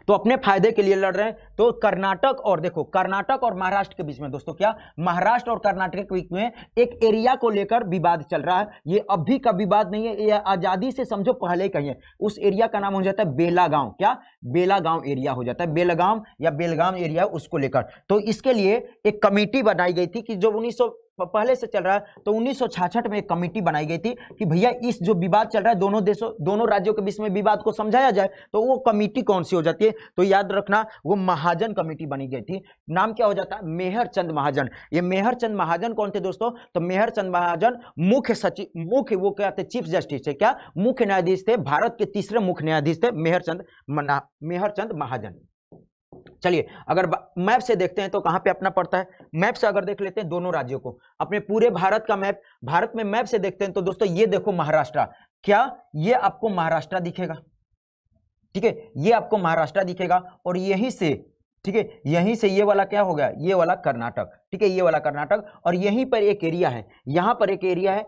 तो अपने फायदे के लिए लड़ रहे हैं तो कर्नाटक और देखो कर्नाटक और महाराष्ट्र के बीच में दोस्तों क्या महाराष्ट्र और कर्नाटक के बीच में एक एरिया को लेकर विवाद चल रहा है ये अभी का विवाद नहीं है ये आजादी से समझो पहले का है उस एरिया का नाम हो जाता है बेलागांव क्या बेलागांव एरिया हो जाता है बेलगांव या बेलगांव एरिया उसको लेकर तो इसके लिए एक कमेटी बनाई गई थी कि जो उन्नीस पहले से चल रहा है तो उन्नीस में एक कमेटी बनाई गई थी कि भैया इस जो विवाद चल रहा है दोनों देशों दोनों राज्यों के बीच में विवाद को समझाया जाए तो वो कमेटी कौन सी हो जाती है तो याद रखना वो महाजन कमेटी बनी गई थी नाम क्या हो जाता है मेहर चंद महाजन ये मेहर चंद महाजन कौन थे दोस्तों तो मेहर चंद महाजन मुख्य सचिव मुख्य वो क्या थे चीफ जस्टिस थे क्या मुख्य न्यायाधीश थे भारत के तीसरे मुख्य न्यायाधीश थे मेहर चंद मेहर चंद महाजन चलिए अगर मैप से देखते हैं तो कहाँ पे अपना पड़ता है मैप से अगर देख लेते हैं दोनों राज्यों को अपने पूरे भारत का मैप भारत में मैप से देखते हैं तो दोस्तों ये देखो महाराष्ट्र क्या ये आपको महाराष्ट्र दिखेगा ठीक है ये आपको महाराष्ट्र दिखेगा और यहीं से ठीक है यहीं से ये वाला क्या हो गया ये वाला कर्नाटक ठीक है ये वाला कर्नाटक और यहीं पर एक एरिया है यहां पर एक एरिया है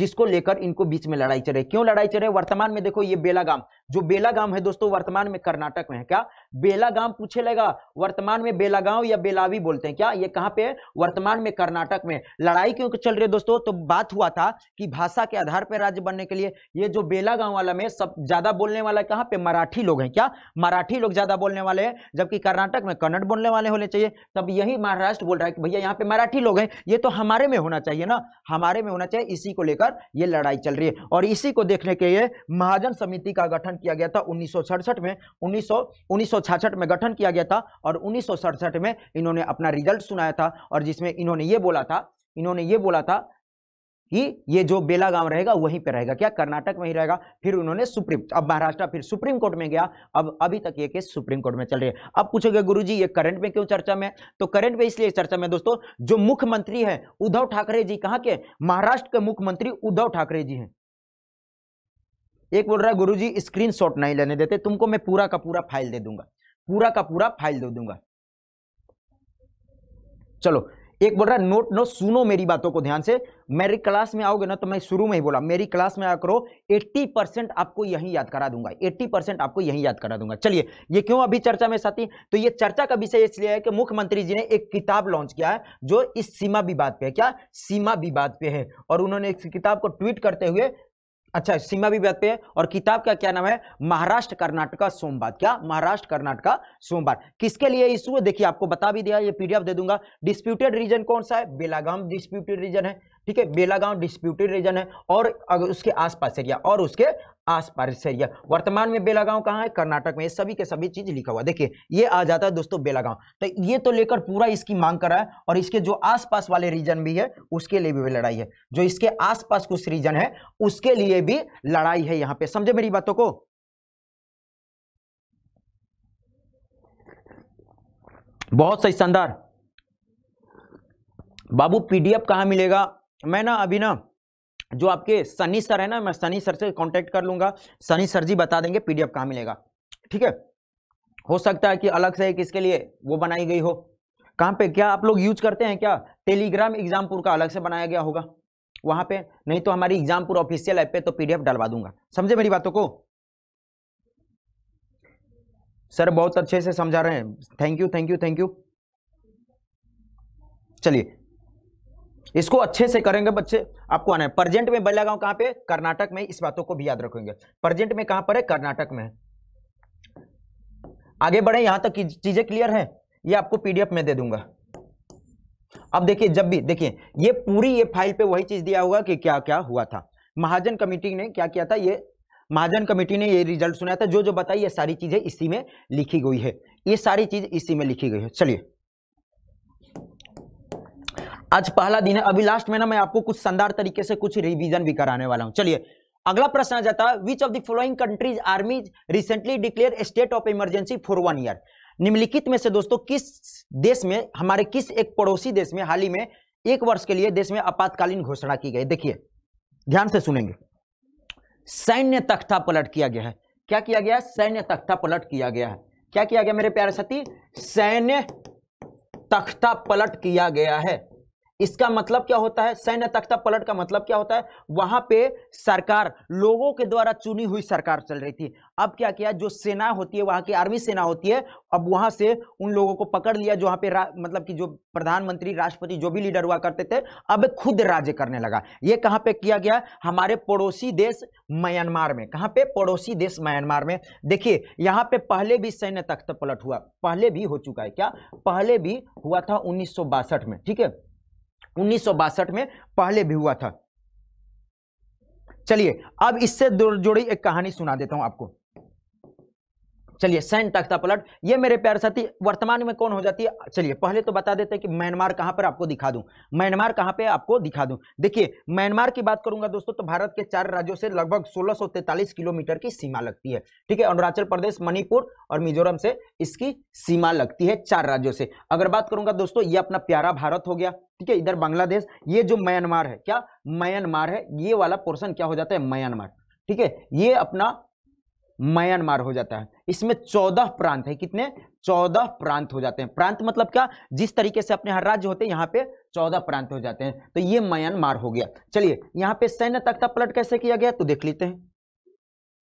जिसको लेकर इनको बीच में लड़ाई चल रही क्यों लड़ाई चल रही वर्तमान में देखो ये बेलागाम जो बेलागाम है दोस्तों वर्तमान में कर्नाटक में है क्या बेलागाम पूछे लगा वर्तमान में बेलागांव या बेलावी बोलते हैं क्या ये कहाँ पे वर्तमान में कर्नाटक में लड़ाई क्यों चल रही है दोस्तों तो बात हुआ था कि भाषा के आधार पर राज्य बनने के लिए ये जो बेलागांव वाला में सब ज्यादा बोलने वाला कहाँ पे मराठी लोग हैं क्या मराठी लोग ज्यादा बोलने वाले हैं जबकि कर्नाटक में कन्नड़ बोलने वाले होने चाहिए तब यही महाराष्ट्र बोल रहा है कि भैया यहाँ पे मराठी लोग हैं ये तो हमारे में होना चाहिए ना हमारे में होना चाहिए इसी को लेकर ये लड़ाई चल रही है और इसी को देखने के लिए महाजन समिति का गठन किया गया था उन्नीस में उन्नीस सौ में गठन किया गया था और उन्नीस में इन्होंने अपना रिजल्ट सुनाया था और जिसमें इन्होंने ये बोला था इन्होंने ये बोला था कि ये जो बेला गांव रहेगा वहीं पे रहेगा क्या कर्नाटक में ही रहेगा फिर उन्होंने सुप्रीम अब महाराष्ट्र फिर सुप्रीम कोर्ट में गया अब अभी तक ये केस सुप्रीम कोर्ट में चल रही है अब पूछोगे गुरुजी ये करंट में क्यों चर्चा में तो करंट में इसलिए चर्चा में दोस्तों जो मुख्यमंत्री है उद्धव ठाकरे जी कहाँ के महाराष्ट्र के मुख्यमंत्री उद्धव ठाकरे जी हैं एक बोल रहा है गुरु जी स्क्रीन नहीं लेने देते तुमको मैं पूरा का पूरा फाइल दे दूंगा पूरा का पूरा फाइल दे दूंगा चलो एक बोल रहा है नोट नो सुनो मेरी बातों को ध्यान से मेरी क्लास में आओगे ना तो मैं शुरू में ही बोला मेरी क्लास में आकर करो 80 परसेंट आपको यही याद करा दूंगा 80 परसेंट आपको यही याद करा दूंगा चलिए ये क्यों अभी चर्चा में साथी तो ये चर्चा का विषय इसलिए है कि मुख्यमंत्री जी ने एक किताब लॉन्च किया है जो इस सीमा विवाद पे है क्या सीमा विवाद पे है और उन्होंने इस किताब को ट्वीट करते हुए अच्छा सीमा भी व्यक्त है और किताब का क्या नाम है महाराष्ट्र कर्नाटका सोमवार क्या महाराष्ट्र का सोमवार किसके लिए इशू है देखिए आपको बता भी दिया ये पीडीएफ दे दूंगा डिस्प्यूटेड रीजन कौन सा है बेलागांव डिस्प्यूटेड रीजन है ठीक है बेलागांव डिस्प्यूटेड रीजन है और उसके आसपास एरिया और उसके आसपास एरिया वर्तमान में बेलागांव कहाँ है कर्नाटक में सभी के सभी चीज लिखा हुआ देखिए ये आ जाता है दोस्तों बेलागांव तो ये तो लेकर पूरा इसकी मांग करा है और इसके जो आसपास वाले रीजन भी है उसके लिए भी लड़ाई है जो इसके आसपास कुछ रीजन है उसके लिए भी लड़ाई है यहाँ पे समझे मेरी बातों को बहुत सही शानदार बाबू पीडीएफ कहाँ मिलेगा मैं ना अभी ना जो आपके सनी सर है ना मैं सनी सर से कांटेक्ट कर लूंगा सनी सर जी बता देंगे पीडीएफ कहाँ मिलेगा ठीक है हो सकता है कि अलग से किसके लिए वो बनाई गई हो कहाँ पे क्या आप लोग यूज करते हैं क्या टेलीग्राम एग्जामपुर का अलग से बनाया गया होगा वहां पे नहीं तो हमारी एग्जामपुर ऑफिशियल ऐप पे तो पीडीएफ डालवा दूंगा समझे मेरी बातों को सर बहुत अच्छे से समझा रहे हैं thank you thank you thank you चलिए इसको अच्छे से करेंगे बच्चे आपको आना है प्रजेंट में बल्ला गांव कहां पर कर्नाटक में इस बातों को भी याद रखेंगे प्रजेंट में कहां पर है कर्नाटक में आगे बढ़े यहां तक चीजें क्लियर है ये आपको पीडीएफ में दे दूंगा अब देखिए जब भी देखिए ये पूरी ये फाइल पे वही चीज दिया होगा कि क्या क्या हुआ था महाजन कमेटी ने क्या किया था ये महाजन कमेटी ने ये रिजल्ट सुनाया था जो जो बताई ये सारी चीजें इसी में लिखी गई है ये सारी चीज इसी में लिखी गई है चलिए आज पहला दिन है अभी लास्ट में ना मैं आपको कुछ शानदार तरीके से कुछ रिवीजन भी कराने वाला हूं चलिए अगला प्रश्न आ जाता है which of the following countries armies recently declare state of emergency for one year निम्नलिखित में से दोस्तों किस देश में हमारे किस एक पड़ोसी देश में हाल ही में एक वर्ष के लिए देश में आपातकालीन घोषणा की गई देखिए ध्यान से सुनेंगे सैन्य तख्ता पलट किया गया है क्या किया गया सैन्य तख्ता पलट किया गया है क्या किया गया मेरे प्यारे साथी सैन्य तख्ता पलट किया गया है इसका मतलब क्या होता है सैन्य तख्ता पलट का मतलब क्या होता है वहां पे सरकार लोगों के द्वारा चुनी हुई सरकार चल रही थी अब क्या किया जो सेना होती है वहां की आर्मी सेना होती है अब वहां से उन लोगों को पकड़ लिया जो वहां पे मतलब कि जो प्रधानमंत्री राष्ट्रपति जो भी लीडर हुआ करते थे अब खुद राज्य करने लगा ये कहाँ पे किया गया हमारे पड़ोसी देश म्यांमार में कहाँ पे पड़ोसी देश म्यांमार में देखिए यहाँ पे पहले भी सैन्य तख्त पलट हुआ पहले भी हो चुका है क्या पहले भी हुआ था उन्नीस में ठीक है उन्नीस में पहले भी हुआ था चलिए अब इससे जुड़ी एक कहानी सुना देता हूं आपको चलिए सैन तख्ता पलट ये मेरे प्यार साथी वर्तमान में कौन हो जाती है चलिए पहले तो बता देते हैं कि म्यांमार कहां पर आपको दिखा दूं म्यांमार कहां पे आपको दिखा दूं देखिए म्यांमार की बात करूंगा दोस्तों तो भारत के चार राज्यों से लगभग सोलह किलोमीटर की सीमा लगती है ठीक है अरुणाचल प्रदेश मणिपुर और मिजोरम से इसकी सीमा लगती है चार राज्यों से अगर बात करूंगा दोस्तों ये अपना प्यारा भारत हो गया ठीक है इधर बांग्लादेश ये जो म्यांमार है क्या म्यांमार है ये वाला पोर्सन क्या हो जाता है म्यांमार ठीक है ये अपना म्यांमार हो जाता है इसमें चौदह प्रांत है कितने चौदह प्रांत हो जाते हैं प्रांत मतलब क्या जिस तरीके से अपने हर राज्य होते हैं यहाँ पे चौदह प्रांत हो जाते हैं तो ये म्यांमार हो गया चलिए यहाँ पे सैन्य तख्ता पलट कैसे किया गया तो देख लेते हैं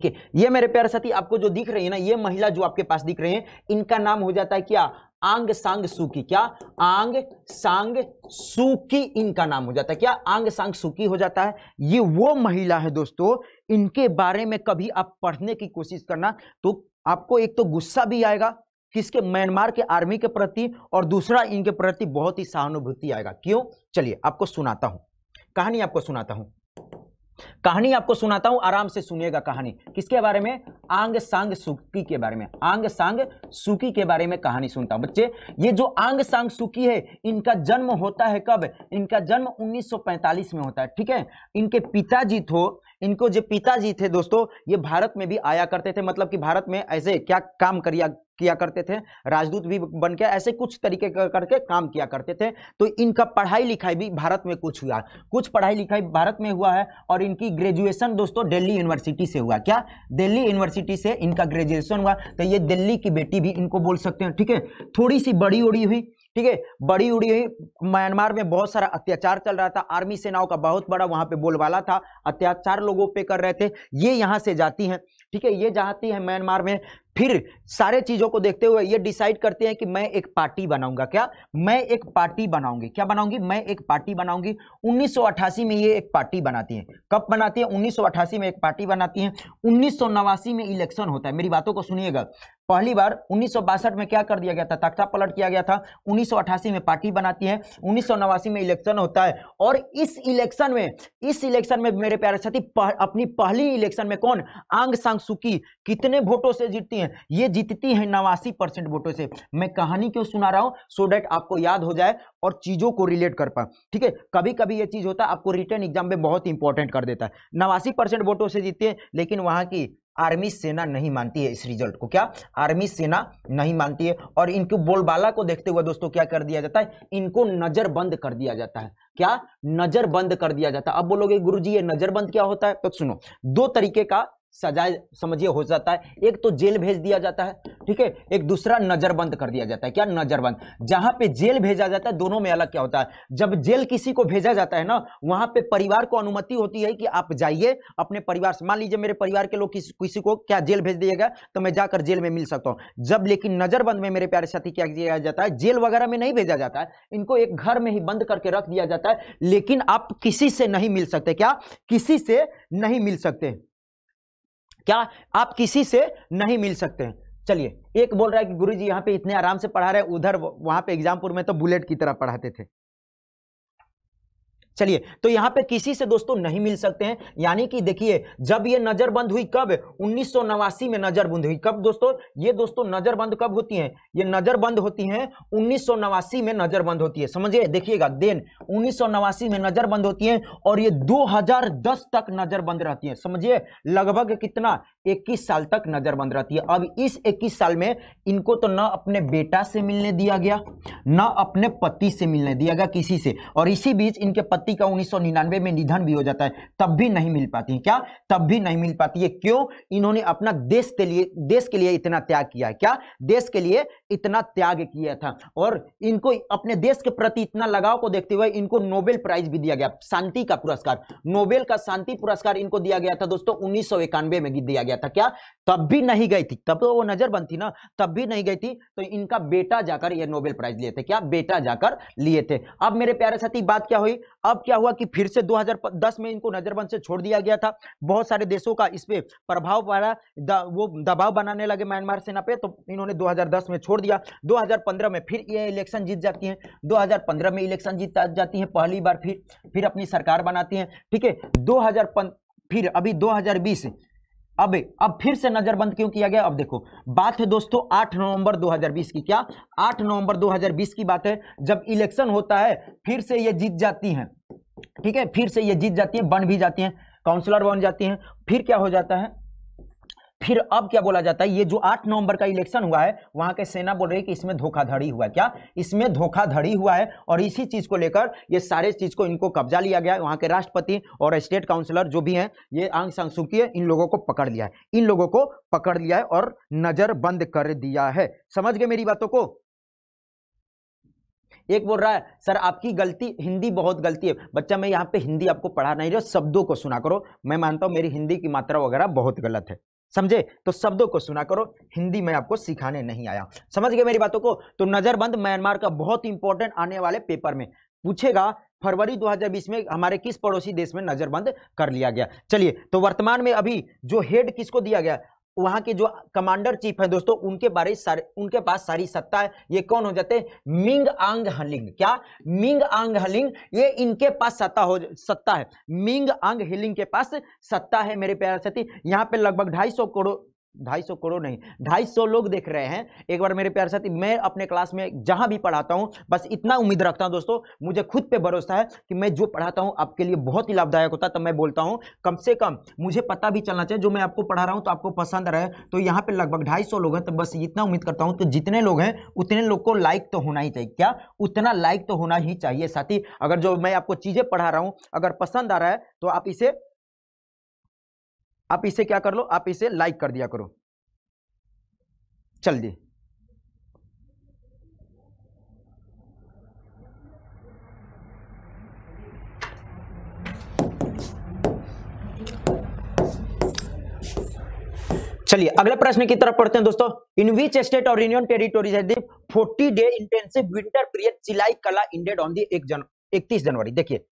ठीक है ये मेरे प्यारे साथी आपको जो दिख रही है ना ये महिला जो आपके पास दिख रहे हैं इनका नाम हो जाता है क्या आंग सांग सुकी क्या आंग सांग सुकी इनका नाम हो जाता है क्या आंग सांग सुकी हो जाता है ये वो महिला है दोस्तों इनके बारे में कभी आप पढ़ने की कोशिश करना तो आपको एक तो गुस्सा भी आएगा किसके म्यांमार के आर्मी के प्रति और दूसरा इनके प्रति बहुत ही सहानुभूति आएगा क्यों चलिए आपको सुनाता हूं कहानी आपको सुनाता हूं कहानी आपको सुनाता हूं आराम से सुनिएगा कहानी किसके बारे में आंग सांग सुकी के बारे में आंग सांग सुकी के बारे में कहानी सुनता हूं बच्चे ये जो आंग सांग सुकी है इनका जन्म होता है कब इनका जन्म 1945 में होता है ठीक है इनके पिताजी थो तो इनको जो पिताजी थे दोस्तों ये भारत में भी आया करते थे मतलब कि भारत में ऐसे क्या काम करिया किया करते थे राजदूत भी बन के ऐसे कुछ तरीके का करके काम किया करते थे तो इनका पढ़ाई लिखाई भी भारत में कुछ हुआ कुछ पढ़ाई लिखाई भारत में हुआ है और इनकी ग्रेजुएशन दोस्तों दिल्ली यूनिवर्सिटी से हुआ क्या दिल्ली यूनिवर्सिटी से इनका ग्रेजुएशन हुआ तो ये दिल्ली की बेटी भी इनको बोल सकते हैं ठीक है थोड़ी सी बड़ी उड़ी हुई ठीक है बड़ी उड़ी हुई म्यांमार में बहुत सारा अत्याचार चल रहा था आर्मी सेनाओं का बहुत बड़ा वहां पे बोलबाला था अत्याचार लोगों पे कर रहे थे ये यहाँ से जाती हैं ठीक है ये जाती है म्यांमार में फिर सारे चीजों को देखते हुए ये डिसाइड करते हैं कि मैं एक पार्टी बनाऊंगा क्या मैं एक पार्टी बनाऊंगी क्या बनाऊंगी मैं एक पार्टी बनाऊंगी 1988 में ये एक पार्टी बनाती है कब बनाती है 1988 में एक पार्टी बनाती है उन्नीस में इलेक्शन होता है मेरी बातों को सुनिएगा पहली बार उन्नीस में क्या कर दिया गया था तख्ता पलट किया गया था उन्नीस में पार्टी बनाती है उन्नीस में इलेक्शन होता है और इस इलेक्शन में इस इलेक्शन में मेरे प्यारे साथी पह, अपनी पहली इलेक्शन में कौन आंग सांग सुकी कितने वोटों से जीतती हैं ये जीतती हैं नवासी परसेंट वोटों से मैं कहानी क्यों सुना रहा हूं सो डैट आपको याद हो जाए और चीजों को रिलेट कर पाए ठीक है कभी कभी ये चीज होता है आपको रिटर्न एग्जाम में बहुत इंपॉर्टेंट कर देता है नवासी वोटों से जीतती है लेकिन वहां की आर्मी सेना नहीं मानती है इस रिजल्ट को क्या आर्मी सेना नहीं मानती है और इनके बोलबाला को देखते हुए दोस्तों क्या कर दिया जाता है इनको नजरबंद कर दिया जाता है क्या नजरबंद कर दिया जाता है अब बोलोगे गुरु जी ये नजरबंद क्या होता है तो सुनो दो तरीके का सजाए समझिए हो जाता है एक तो जेल भेज दिया जाता है ठीक है एक दूसरा नजरबंद कर दिया जाता है क्या नजरबंद जहां पे जेल भेजा जाता है दोनों में अलग क्या होता है जब जेल किसी को भेजा जाता है ना वहां पे परिवार को अनुमति होती है कि आप जाइए अपने परिवार से मान लीजिए मेरे परिवार के लोग किसी किसी को क्या जेल भेज दिया गया तो मैं जाकर जेल में मिल सकता हूँ जब लेकिन नजरबंद में मेरे प्यारे साथी क्या किया जाता है जेल वगैरह में नहीं भेजा जाता है इनको एक घर में ही बंद करके रख दिया जाता है लेकिन आप किसी से नहीं मिल सकते क्या किसी से नहीं मिल सकते क्या आप किसी से नहीं मिल सकते हैं चलिए एक बोल रहा है कि गुरुजी यहाँ पे इतने आराम से पढ़ा रहे उधर वहाँ पे एग्जामपुर में तो बुलेट की तरह पढ़ाते थे चलिए तो यहां पे किसी से दोस्तों नहीं मिल सकते हैं यानी कि देखिए जब ये नजरबंद हुई कब उन्नीस में नजरबंद हुई कब दोस्तों ये दोस्तों नजरबंद कब होती है ये नजरबंद होती है उन्नीस में नजरबंद होती है समझिए देखिएगा देन उन्नीस में नजरबंद होती है और ये 2010 तक नजरबंद रहती है समझिए लगभग कितना 21 साल तक नजरबंद रहती है अब इस 21 साल में इनको तो न अपने बेटा से मिलने दिया गया न अपने पति से मिलने दिया गया किसी से और इसी बीच इनके पति पति का 1999 में निधन भी हो जाता है तब भी नहीं मिल पाती है क्या तब भी नहीं मिल पाती है क्यों इन्होंने अपना देश के लिए देश के लिए इतना त्याग किया है क्या देश के लिए इतना त्याग किया था और इनको अपने देश के प्रति इतना लगाव को देखते हुए इनको नोबेल प्राइज भी दिया गया शांति का पुरस्कार नोबेल का शांति पुरस्कार इनको दिया गया था दोस्तों उन्नीस में दिया गया था क्या तब भी नहीं गई थी तब तो वो नजर बंद थी ना तब भी नहीं गई थी तो इनका बेटा जाकर ये नोबेल प्राइज लिए थे क्या बेटा जाकर लिए थे अब मेरे प्यारे साथी बात क्या हुई अब अब क्या हुआ कि फिर से 2010 में इनको नजरबंद से छोड़ दिया गया था बहुत सारे देशों का इस पर प्रभाव पड़ा वो दबाव बनाने लगे म्यांमार सेना पे तो इन्होंने 2010 में छोड़ दिया 2015 में फिर ये इलेक्शन जीत जाती हैं 2015 में इलेक्शन जीत जाती हैं पहली बार फिर फिर अपनी सरकार बनाती हैं ठीक है दो फिर अभी दो अब अब फिर से नजरबंद क्यों किया गया अब देखो बात है दोस्तों 8 नवंबर 2020 की क्या 8 नवंबर 2020 की बात है जब इलेक्शन होता है फिर से ये जीत जाती हैं ठीक है फिर से ये जीत जाती हैं बन भी जाती हैं काउंसलर बन जाती हैं फिर क्या हो जाता है फिर अब क्या बोला जाता है ये जो आठ नवंबर का इलेक्शन हुआ है वहां के सेना बोल रही है कि इसमें धोखाधड़ी हुआ है क्या इसमें धोखाधड़ी हुआ है और इसी चीज को लेकर ये सारे चीज को इनको कब्जा लिया गया है वहां के राष्ट्रपति और स्टेट काउंसिलर जो भी हैं ये आंग सांसुकी है इन लोगों को पकड़ लिया है इन लोगों को पकड़ लिया है और नजर बंद कर दिया है समझ गए मेरी बातों को एक बोल रहा है सर आपकी गलती हिंदी बहुत गलती है बच्चा मैं यहाँ पे हिंदी आपको पढ़ा नहीं रहा शब्दों को सुना करो मैं मानता हूँ मेरी हिंदी की मात्रा वगैरह बहुत गलत है समझे तो शब्दों को सुना करो हिंदी में आपको सिखाने नहीं आया समझ गए मेरी बातों को तो नजरबंद म्यांमार का बहुत इंपॉर्टेंट आने वाले पेपर में पूछेगा फरवरी 2020 में हमारे किस पड़ोसी देश में नजरबंद कर लिया गया चलिए तो वर्तमान में अभी जो हेड किसको दिया गया वहां के जो कमांडर चीफ है दोस्तों उनके बारे सारे उनके पास सारी सत्ता है ये कौन हो जाते मिंग आंग हलिंग क्या मिंग आंग हलिंग ये इनके पास सत्ता हो सत्ता है मिंग आंग हिलिंग के पास सत्ता है मेरे प्यारे साथी यहाँ पे लगभग ढाई सौ करोड़ ढाई सौ करोड़ नहीं ढाई सौ लोग देख रहे हैं एक बार मेरे प्यार साथी मैं अपने क्लास में जहां भी पढ़ाता हूं बस इतना उम्मीद रखता हूं दोस्तों मुझे खुद पे भरोसा है कि मैं जो पढ़ाता हूं आपके लिए बहुत ही लाभदायक होता है तब मैं बोलता हूं कम से कम मुझे पता भी चलना चाहिए जो मैं आपको पढ़ा रहा हूं तो आपको पसंद रहे तो यहाँ पे लगभग ढाई लोग हैं तो बस इतना उम्मीद करता हूँ तो जितने लोग हैं उतने लोग को लाइक तो होना ही चाहिए क्या उतना लाइक तो होना ही चाहिए साथी अगर जो मैं आपको चीज़ें पढ़ा रहा हूँ अगर पसंद आ रहा है तो आप इसे आप इसे क्या कर लो आप इसे लाइक कर दिया करो दी चलिए अगले प्रश्न की तरफ पढ़ते हैं दोस्तों इन विच स्टेट और यूनियन टेरिटोरीज है forty day intensive winter period Chillai Kalan ended on the एक जन इकतीस जनवरी देखिए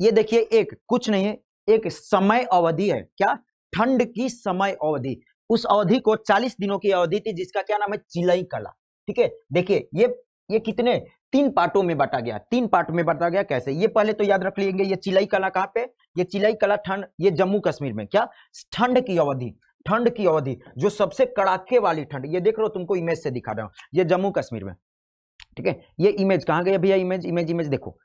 ये देखिए एक कुछ नहीं है एक समय अवधि है क्या ठंड की समय अवधि उस अवधि को 40 दिनों की अवधि थी जिसका क्या नाम है चिलई कला ठीक है देखिए ये ये कितने तीन पार्टों में बांटा गया तीन पार्ट में बांटा गया कैसे ये पहले तो याद रख लेंगे ये चिलई कला कहाँ पे ये चिलई कला ठंड ये जम्मू कश्मीर में क्या ठंड की अवधि ठंड की अवधि जो सबसे कड़ाके वाली ठंड ये देख रहे हो तुमको इमेज से दिखा रहा हूं ये जम्मू कश्मीर में ठीक है ये इमेज कहाँ गया भैया इमेज इमेज इमेज देखो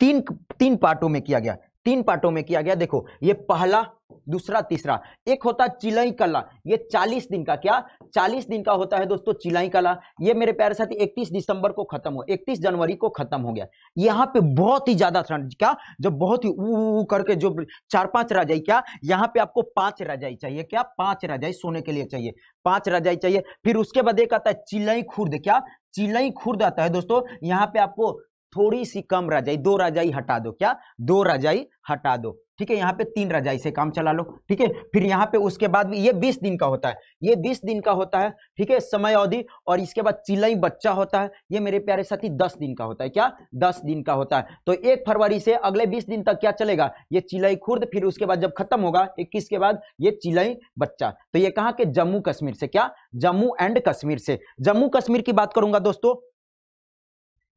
तीन तीन पार्टों में किया गया तीन पार्टों में किया गया देखो ये पहला दूसरा तीसरा एक होता है चिलई कला ये 40 दिन का क्या 40 दिन का होता है दोस्तों चिलई कला ये मेरे प्यारे साथी 31 दिसंबर को खत्म हो 31 जनवरी को खत्म हो गया यहाँ पे बहुत ही ज्यादा ठंड क्या जब बहुत ही ऊ करके जो चार पांच राजाई क्या यहाँ पे आपको पांच राजाई चाहिए क्या पांच राजाई सोने के लिए चाहिए पांच राजाई चाहिए फिर उसके बाद एक आता है चिलई खुर्द क्या चिलई खुर्द आता है दोस्तों यहाँ पे आपको थोड़ी सी कम रजाई दो रजाई हटा दो क्या दो रजाई हटा दो ठीक है यहाँ पे तीन रजाई से काम चला लो ठीक है फिर यहाँ पे उसके बाद भी ये बीस दिन का होता है ये बीस दिन का होता है ठीक है समय अवधि और इसके बाद चिलई बच्चा होता है ये मेरे प्यारे साथी दस दिन का होता है क्या दस दिन का होता है तो एक फरवरी से अगले बीस दिन तक क्या चलेगा ये चिलई खुर्द फिर उसके बाद जब खत्म होगा इक्कीस के बाद ये चिलई बच्चा तो ये कहा कि जम्मू कश्मीर से क्या जम्मू एंड कश्मीर से जम्मू कश्मीर की बात करूंगा दोस्तों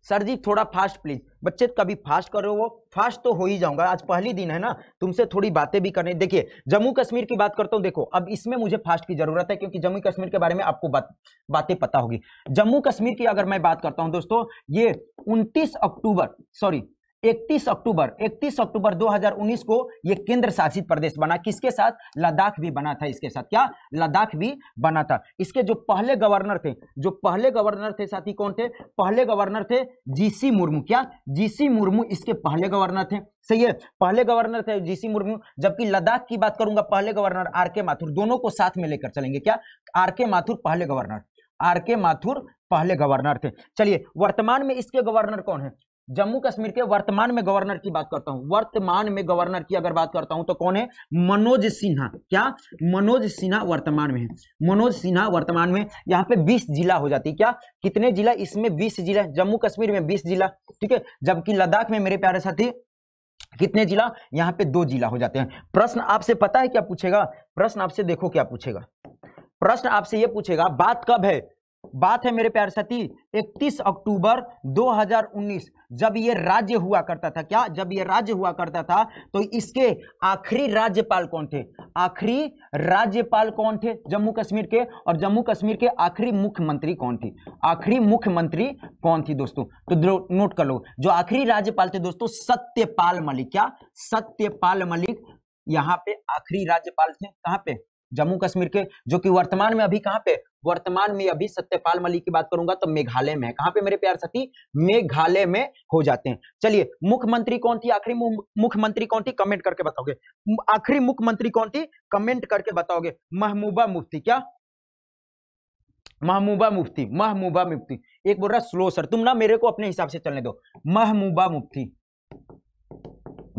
सर जी थोड़ा फास्ट प्लीज बच्चे कभी फास्ट करो वो फास्ट तो हो ही जाऊंगा आज पहली दिन है ना तुमसे थोड़ी बातें भी करनी देखिए जम्मू कश्मीर की बात करता हूँ देखो अब इसमें मुझे फास्ट की जरूरत है क्योंकि जम्मू कश्मीर के बारे में आपको बात बातें पता होगी जम्मू कश्मीर की अगर मैं बात करता हूँ दोस्तों ये उनतीस अक्टूबर सॉरी 31 अक्टूबर 31 अक्टूबर 2019 को यह केंद्र शासित प्रदेश बना किसके साथ लद्दाख भी बना था इसके साथ क्या लद्दाख भी बना था इसके जो पहले गवर्नर थे जो पहले गवर्नर थे साथी कौन थे पहले गवर्नर थे जीसी मुर्मू क्या जीसी मुर्मू इसके पहले गवर्नर थे सही है पहले गवर्नर थे जीसी मुर्मू जबकि लद्दाख की बात करूंगा पहले गवर्नर आर के माथुर दोनों को साथ में लेकर चलेंगे क्या आर के माथुर पहले गवर्नर आर के माथुर पहले गवर्नर थे चलिए वर्तमान में इसके गवर्नर कौन है जम्मू कश्मीर के वर्तमान में गवर्नर की बात करता हूं वर्तमान में गवर्नर की अगर बात करता हूं तो कौन है मनोज सिन्हा क्या मनोज सिन्हा वर्तमान में है मनोज सिन्हा वर्तमान में यहाँ पे 20 जिला हो जाती है क्या कितने जिला इसमें 20 जिला जम्मू कश्मीर में 20 जिला ठीक है जबकि लद्दाख में मेरे प्यारे साथी कितने जिला यहाँ पे दो जिला हो जाते हैं प्रश्न आपसे पता है क्या पूछेगा प्रश्न आपसे देखो क्या पूछेगा प्रश्न आपसे ये पूछेगा बात कब है बात है मेरे प्यार सती 31 अक्टूबर 2019 जब ये राज्य हुआ करता था क्या जब ये राज्य हुआ करता था तो इसके आखिरी राज्यपाल कौन थे आखिरी राज्यपाल कौन थे जम्मू कश्मीर के और जम्मू कश्मीर के आखिरी मुख्यमंत्री कौन थी आखिरी मुख्यमंत्री कौन थी दोस्तों तो नोट कर लो जो आखिरी राज्यपाल थे दोस्तों सत्यपाल मलिक क्या सत्यपाल मलिक यहाँ पे आखिरी राज्यपाल थे कहाँ पे जम्मू कश्मीर के जो कि वर्तमान में अभी कहाँ पे वर्तमान में अभी सत्यपाल मलिक की बात करूंगा तो मेघालय में कहाँ पे मेरे प्यार साथी मेघालय में हो जाते हैं चलिए मुख्यमंत्री कौन थी आखिरी मुख्यमंत्री कौन थी कमेंट करके बताओगे आखिरी मुख्यमंत्री कौन थी कमेंट करके बताओगे महबूबा मुफ्ती क्या महमूबा मुफ्ती महमूबा मुफ्ती एक बोल रहा स्लो सर तुम ना मेरे को अपने हिसाब से चलने दो महमूबा मुफ्ती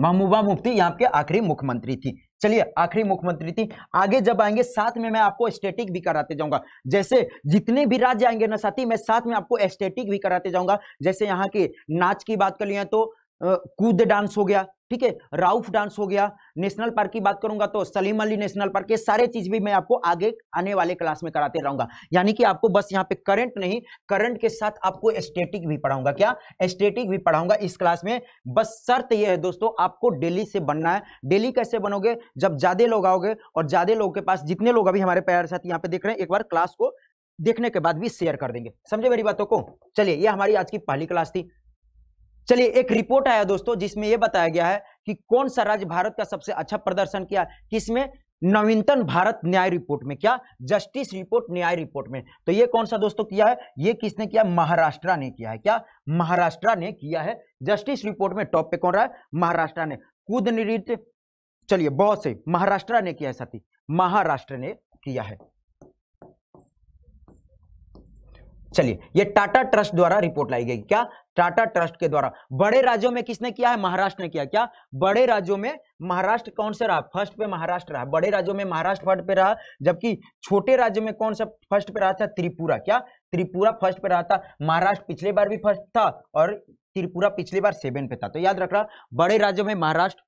महमूबा मुफ्ती यहाँ के आखिरी मुख्यमंत्री थी चलिए आखिरी मुख्यमंत्री थी आगे जब आएंगे साथ में मैं आपको स्टेटिक भी कराते जाऊंगा जैसे जितने भी राज्य आएंगे ना साथी मैं साथ में आपको स्टेटिक भी कराते जाऊंगा जैसे यहाँ की नाच की बात कर लिया तो कूद डांस हो गया ठीक है राउफ डांस हो गया नेशनल पार्क की बात करूंगा तो सलीम अली नेशनल पार्क ये सारे चीज भी मैं आपको आगे आने वाले क्लास में कराते रहूंगा यानी कि आपको बस यहाँ पे करंट नहीं करंट के साथ आपको एस्टेटिक भी पढ़ाऊंगा क्या एस्टेटिक भी पढ़ाऊंगा इस क्लास में बस शर्त यह है दोस्तों आपको डेली से बनना है डेली कैसे बनोगे जब ज्यादा लोग आओगे और ज्यादा लोगों के पास जितने लोग अभी हमारे प्यार साथ यहाँ पे देख रहे हैं एक बार क्लास को देखने के बाद भी शेयर कर देंगे समझे मेरी बातों को चलिए ये हमारी आज की पहली क्लास थी चलिए एक रिपोर्ट आया दोस्तों जिसमें यह बताया गया है कि कौन सा राज्य भारत का सबसे अच्छा प्रदर्शन किया किसमें नवीनतम भारत न्याय रिपोर्ट में क्या जस्टिस रिपोर्ट न्याय रिपोर्ट में तो ये कौन सा दोस्तों किया है ये किसने किया महाराष्ट्र ने किया है क्या महाराष्ट्र ने किया है जस्टिस रिपोर्ट में टॉप पे कौन रहा है महाराष्ट्र ने कुद निरित चलिए बहुत से महाराष्ट्र ने किया है साथी महाराष्ट्र ने किया है चलिए ये टाटा ट्रस्ट द्वारा रिपोर्ट लाई गई क्या टाटा ट्रस्ट के द्वारा बड़े राज्यों में किसने किया है महाराष्ट्र ने किया क्या बड़े राज्यों में महाराष्ट्र कौन सा रहा फर्स्ट पे महाराष्ट्र रहा बड़े राज्यों में महाराष्ट्र फर्स्ट पे रहा जबकि छोटे राज्यों में कौन सा फर्स्ट पे रहा था त्रिपुरा क्या त्रिपुरा फर्स्ट पे रहा था महाराष्ट्र पिछले बार भी फर्स्ट था और त्रिपुरा पिछले बार सेवन पे था तो याद रख रहा बड़े राज्यों में महाराष्ट्र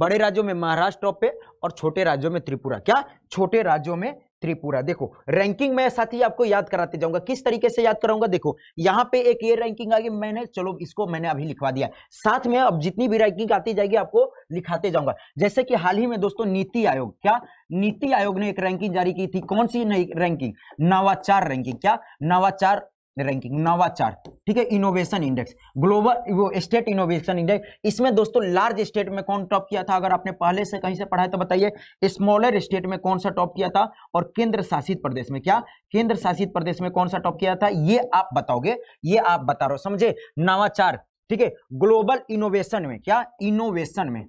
बड़े राज्यों में महाराष्ट्र टॉप पे और छोटे राज्यों में त्रिपुरा क्या छोटे राज्यों में त्रिपुरा देखो रैंकिंग में साथ ही आपको याद कराते जाऊंगा किस तरीके से याद कराऊंगा देखो यहाँ पे एक ये रैंकिंग आ गई मैंने चलो इसको मैंने अभी लिखवा दिया साथ में अब जितनी भी रैंकिंग आती जाएगी आपको लिखाते जाऊंगा जैसे कि हाल ही में दोस्तों नीति आयोग क्या नीति आयोग ने एक रैंकिंग जारी की थी कौन सी रैंकिंग नवाचार रैंकिंग क्या नवाचार रैंकिंग चार ठीक है इनोवेशन इंडेक्स ग्लोबल वो स्टेट इनोवेशन इंडेक्स इसमें दोस्तों लार्ज स्टेट में कौन टॉप किया था अगर आपने पहले से कहीं से पढ़ा है तो बताइए स्मॉलर स्टेट में कौन सा टॉप किया था और केंद्र शासित प्रदेश में क्या केंद्र शासित प्रदेश में कौन सा टॉप किया था ये आप बताओगे ये आप बता रहे हो समझे नवाचार ठीक है ग्लोबल इनोवेशन में क्या इनोवेशन में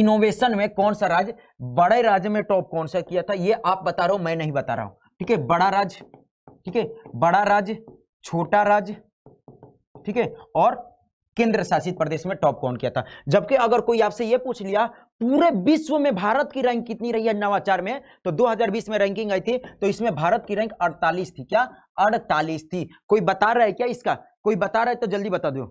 इनोवेशन में कौन सा राज्य बड़े राज्य में टॉप कौन सा किया था ये आप बता रहे हो मैं नहीं बता रहा हूं ठीक है बड़ा राज्य ठीक है बड़ा राज्य छोटा राज्य ठीक है और केंद्र शासित प्रदेश में टॉप कौन किया था जबकि अगर कोई आपसे यह पूछ लिया पूरे विश्व में भारत की रैंक कितनी रही है नवाचार में तो 2020 में रैंकिंग आई थी तो इसमें भारत की रैंक 48 थी क्या 48 थी कोई बता रहा है क्या इसका कोई बता रहा है तो जल्दी बता दो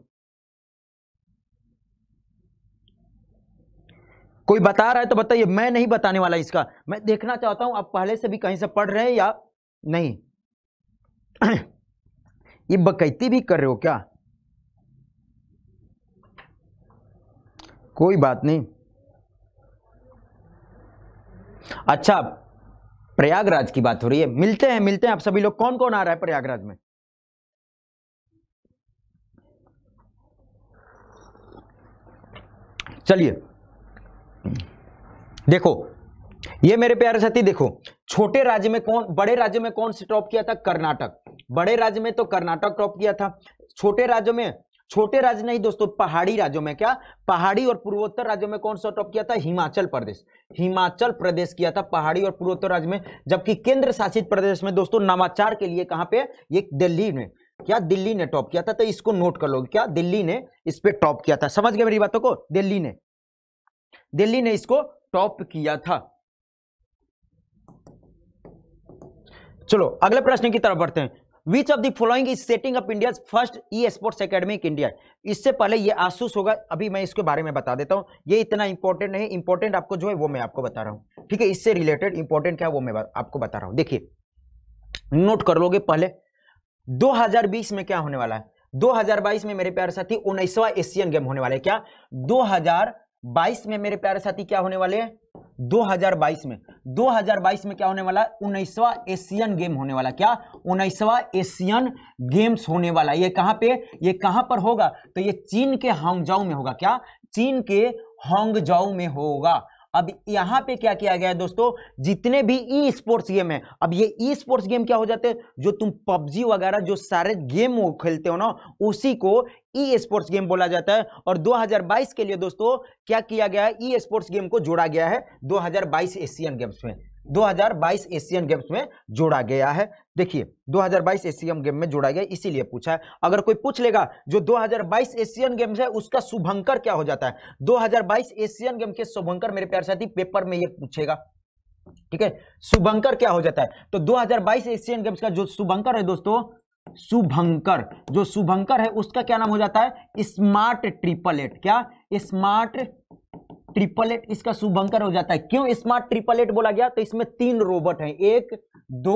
कोई बता रहा है तो बताइए मैं नहीं बताने वाला इसका मैं देखना चाहता हूं आप पहले से भी कहीं से पढ़ रहे हैं या नहीं ये बकैती भी कर रहे हो क्या कोई बात नहीं अच्छा प्रयागराज की बात हो रही है मिलते हैं मिलते हैं आप सभी लोग कौन कौन आ रहा है प्रयागराज में चलिए देखो ये मेरे प्यारे साथी देखो छोटे राज्य में कौन बड़े राज्य में कौन स्टॉप किया था कर्नाटक बड़े राज्य में तो कर्नाटक टॉप किया था छोटे राज्यों में छोटे राज्य नहीं दोस्तों पहाड़ी राज्यों में क्या पहाड़ी और पूर्वोत्तर राज्यों में कौन सा टॉप किया था हिमाचल प्रदेश हिमाचल प्रदेश किया था पहाड़ी और पूर्वोत्तर राज्य में जबकि केंद्र शासित प्रदेश में दोस्तों नवाचार के लिए कहां पे ये दिल्ली में क्या दिल्ली ने टॉप किया था तो इसको नोट कर लो क्या दिल्ली ने इस पे टॉप किया था समझ गए मेरी बातों को दिल्ली ने दिल्ली ने इसको टॉप किया था चलो अगले प्रश्न की तरफ बढ़ते हैं which of the following is setting up India first e sports academy in India इससे पहले ये आसूस होगा अभी मैं इसके बारे में बता देता हूँ ये इतना इंपॉर्टेंट नहीं इंपॉर्टेंट आपको जो है वो मैं आपको बता रहा हूँ ठीक है इससे रिलेटेड इंपॉर्टेंट क्या है वो मैं आपको बता रहा हूँ देखिए नोट कर लोगे पहले 2020 में क्या होने वाला है 2022 में मेरे प्यार साथी उन्नीसवा एशियन गेम होने वाला है क्या 2000 बाईस में मेरे प्यारे साथी क्या होने वाले हैं 2022 में 2022 में क्या होने वाला उन्नीसवा एशियन गेम होने वाला क्या उन्नीसवा एशियन गेम्स होने वाला ये कहां पे ये कहां पर होगा तो ये चीन के हांगजाऊ में होगा क्या चीन के हांगजाऊ में होगा अब यहां पे क्या किया गया है दोस्तों जितने भी ई स्पोर्ट्स गेम है अब ये ई स्पोर्ट्स गेम क्या हो जाते हैं जो तुम पबजी वगैरह जो सारे गेम खेलते हो ना उसी को ई स्पोर्ट्स गेम बोला जाता है और 2022 के लिए दोस्तों क्या किया गया है ई स्पोर्ट्स गेम को जोड़ा गया है 2022 एशियन गेम्स में 2022 एशियन गेम्स में जोड़ा गया है देखिए 2022 एशियन गेम में जोड़ा गया इसीलिए पूछा है अगर कोई पूछ लेगा जो 2022 एशियन गेम्स है उसका शुभंकर क्या हो जाता है 2022 एशियन गेम के शुभंकर मेरे प्यार साथी पेपर में ये पूछेगा ठीक है शुभंकर क्या हो जाता है तो 2022 एशियन गेम्स का जो शुभंकर है दोस्तों शुभंकर जो शुभंकर है उसका क्या नाम हो जाता है स्मार्ट ट्रिपल एट क्या स्मार्ट ट्रिपल एट इसका शुभंकर हो जाता है क्यों स्मार्ट ट्रिपल एट बोला गया तो इसमें तीन रोबोट हैं एक दो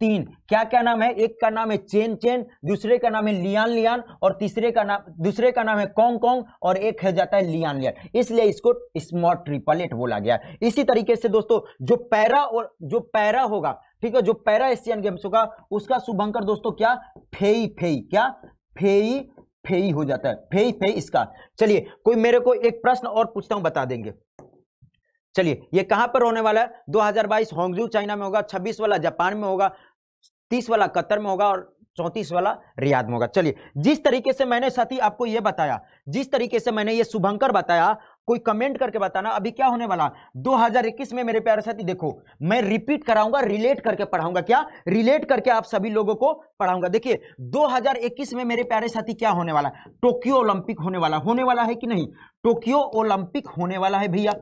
तीन क्या क्या नाम है एक का नाम है चेन चेन दूसरे का नाम है लियान लियान और तीसरे का नाम दूसरे का नाम है कॉन्ग कॉन्ग और एक है जाता है लियान लियान इसलिए इसको स्मार्ट ट्रिपल एट बोला गया इसी तरीके से दोस्तों जो पैरा और जो पैरा होगा ठीक है जो पैरा एशियन गेम्स होगा उसका शुभंकर दोस्तों क्या फेई फेई क्या फेई फेई हो जाता है फेई फे इसका चलिए कोई मेरे को एक प्रश्न और पूछता हूं बता देंगे चलिए ये कहां पर होने वाला है 2022 होंगजू चाइना में होगा 26 वाला जापान में होगा 30 वाला कतर में होगा और चौंतीस वाला रियाद में होगा चलिए जिस तरीके से मैंने साथी आपको यह बताया जिस तरीके से मैंने ये शुभंकर बताया कोई कमेंट करके बताना अभी क्या होने वाला 2021 में मेरे प्यारे साथी देखो मैं रिपीट कराऊंगा रिलेट करके पढ़ाऊंगा क्या रिलेट करके आप सभी लोगों को पढ़ाऊंगा देखिए 2021 में मेरे प्यारे साथी क्या होने वाला टोक्यो ओलंपिक होने वाला होने वाला है कि नहीं टोक्यो ओलंपिक होने वाला है भैया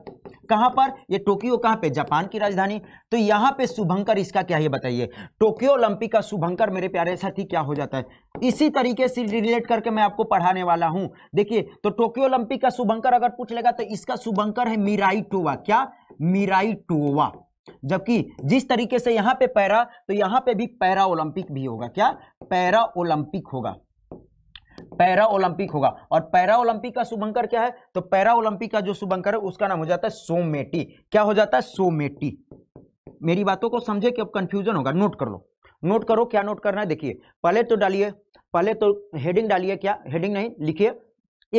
कहां पर ये टोक्यो कहां पे जापान की राजधानी तो यहां पे शुभंकर इसका क्या है बताइए टोक्यो ओलंपिक का शुभंकर मेरे प्यारे साथी क्या हो जाता है इसी तरीके से रिलेट करके मैं आपको पढ़ाने वाला हूं देखिए तो टोक्यो ओलंपिक का शुभंकर अगर पूछ लेगा तो इसका शुभंकर है मिराई टोवा क्या मिराई टोवा जबकि जिस तरीके से यहां पे पैरा तो यहां पे भी पैरा ओलंपिक भी होगा क्या पैरा ओलंपिक होगा पैरा ओलंपिक होगा और पैरा ओलंपिक का शुभंकर क्या है तो पैरा ओलंपिक का जो शुभंकर है उसका नाम हो जाता है सोमेटी क्या हो जाता है सोमेटी मेरी बातों को समझे कि अब कंफ्यूजन होगा नोट कर लो नोट करो क्या नोट करना है देखिए पहले तो डालिए पहले तो हेडिंग डालिए क्या हेडिंग नहीं लिखिए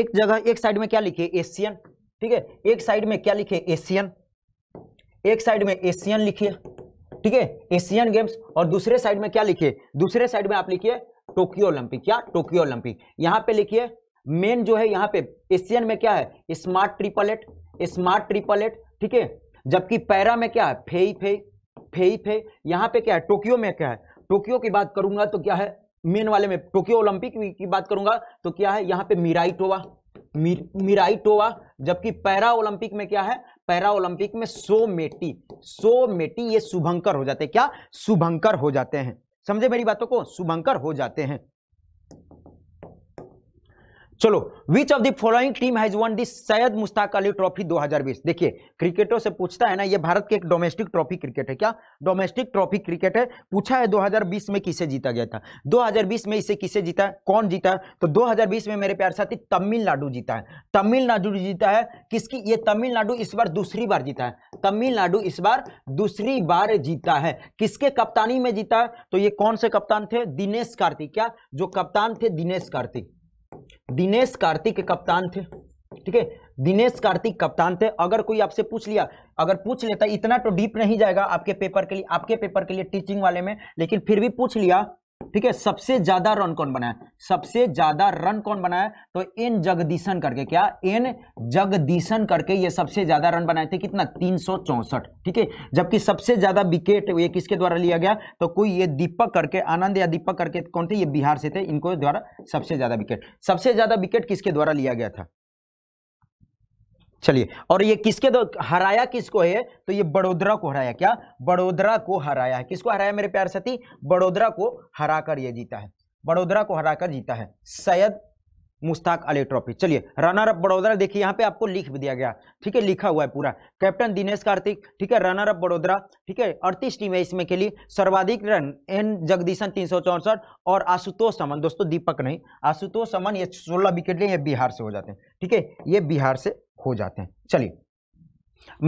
एक जगह एक साइड में क्या लिखिए एशियन ठीक है एक साइड में क्या लिखिए एशियन एक साइड में एशियन लिखिए ठीक है एशियन गेम्स और दूसरे साइड में क्या लिखिए दूसरे साइड में आप लिखिए टोक्यो ओलंपिक क्या टोक्यो ओलंपिक यहां पे लिखिए मेन जो है यहां पे एशियन में क्या है smart triple eight smart triple eight ठीक है जबकि पैरा में क्या है फेई फे फेई फे यहां पे क्या है टोक्यो में क्या है टोक्यो की बात करूंगा तो क्या है मेन वाले में टोक्यो ओलंपिक की बात करूंगा तो क्या है यहाँ पे टोवा मिर, टोवा जबकि पैरा ओलंपिक में क्या है पैरा ओलंपिक में सो मेटी सो मेटी ये शुभंकर हो जाते हैं क्या शुभंकर हो जाते हैं समझे मेरी बातों को शुभंकर हो जाते हैं चलो which of the following team has won the Syed Mushtaq Ali trophy 2020 देखिए क्रिकेटों से पूछता है ना ये भारत के एक डोमेस्टिक ट्रॉफी क्रिकेट है क्या डोमेस्टिक ट्रॉफी क्रिकेट है पूछा है 2020 में किसे जीता गया था 2020 में इसे किसे जीता है कौन जीता है तो 2020 में मेरे प्यार साथी तमिलनाडु जीता है तमिलनाडु जीता है किसकी ये तमिलनाडु इस बार दूसरी बार जीता है तमिलनाडु इस बार दूसरी बार जीता है किसके कप्तानी में जीता है तो ये कौन से कप्तान थे दिनेश कार्तिक क्या जो कप्तान थे दिनेश कार्तिक दिनेश कार्तिक कप्तान थे ठीक है दिनेश कार्तिक कप्तान थे अगर कोई आपसे पूछ लिया अगर पूछ लेता इतना तो डीप नहीं जाएगा आपके पेपर के लिए आपके पेपर के लिए टीचिंग वाले में लेकिन फिर भी पूछ लिया ठीक है सबसे ज्यादा रन कौन बनाया सबसे ज्यादा रन कौन बनाया तो एन जगदीशन करके क्या एन जगदीशन करके ये सबसे ज्यादा रन बनाए थे कितना तीन ठीक है जबकि सबसे ज्यादा विकेट ये किसके द्वारा लिया गया तो कोई ये दीपक करके आनंद या दीपक करके कौन थे ये बिहार से थे इनको द्वारा सबसे ज्यादा विकेट सबसे ज्यादा विकेट किसके द्वारा लिया गया था चलिए और ये किसके दो हराया किसको है तो ये बड़ोदरा को हराया क्या बड़ोदरा को हराया है किसको हराया मेरे प्यार साथी बड़ोदरा को हराकर ये जीता है बड़ोदरा को हराकर जीता है सैयद मुश्ताक अली ट्रॉफी चलिए रनर अप बड़ोदरा देखिए यहाँ पे आपको लिख भी दिया गया ठीक है लिखा हुआ है पूरा कैप्टन दिनेश कार्तिक ठीक है रनर अप बड़ोदरा ठीक है अड़तीस टीम है इसमें के लिए सर्वाधिक रन एन जगदीशन तीन और आशुतोष समन दोस्तों दीपक नहीं आशुतोष समन ये सोलह विकेट लिए बिहार से हो जाते हैं ठीक है ये बिहार से हो जाते हैं चलिए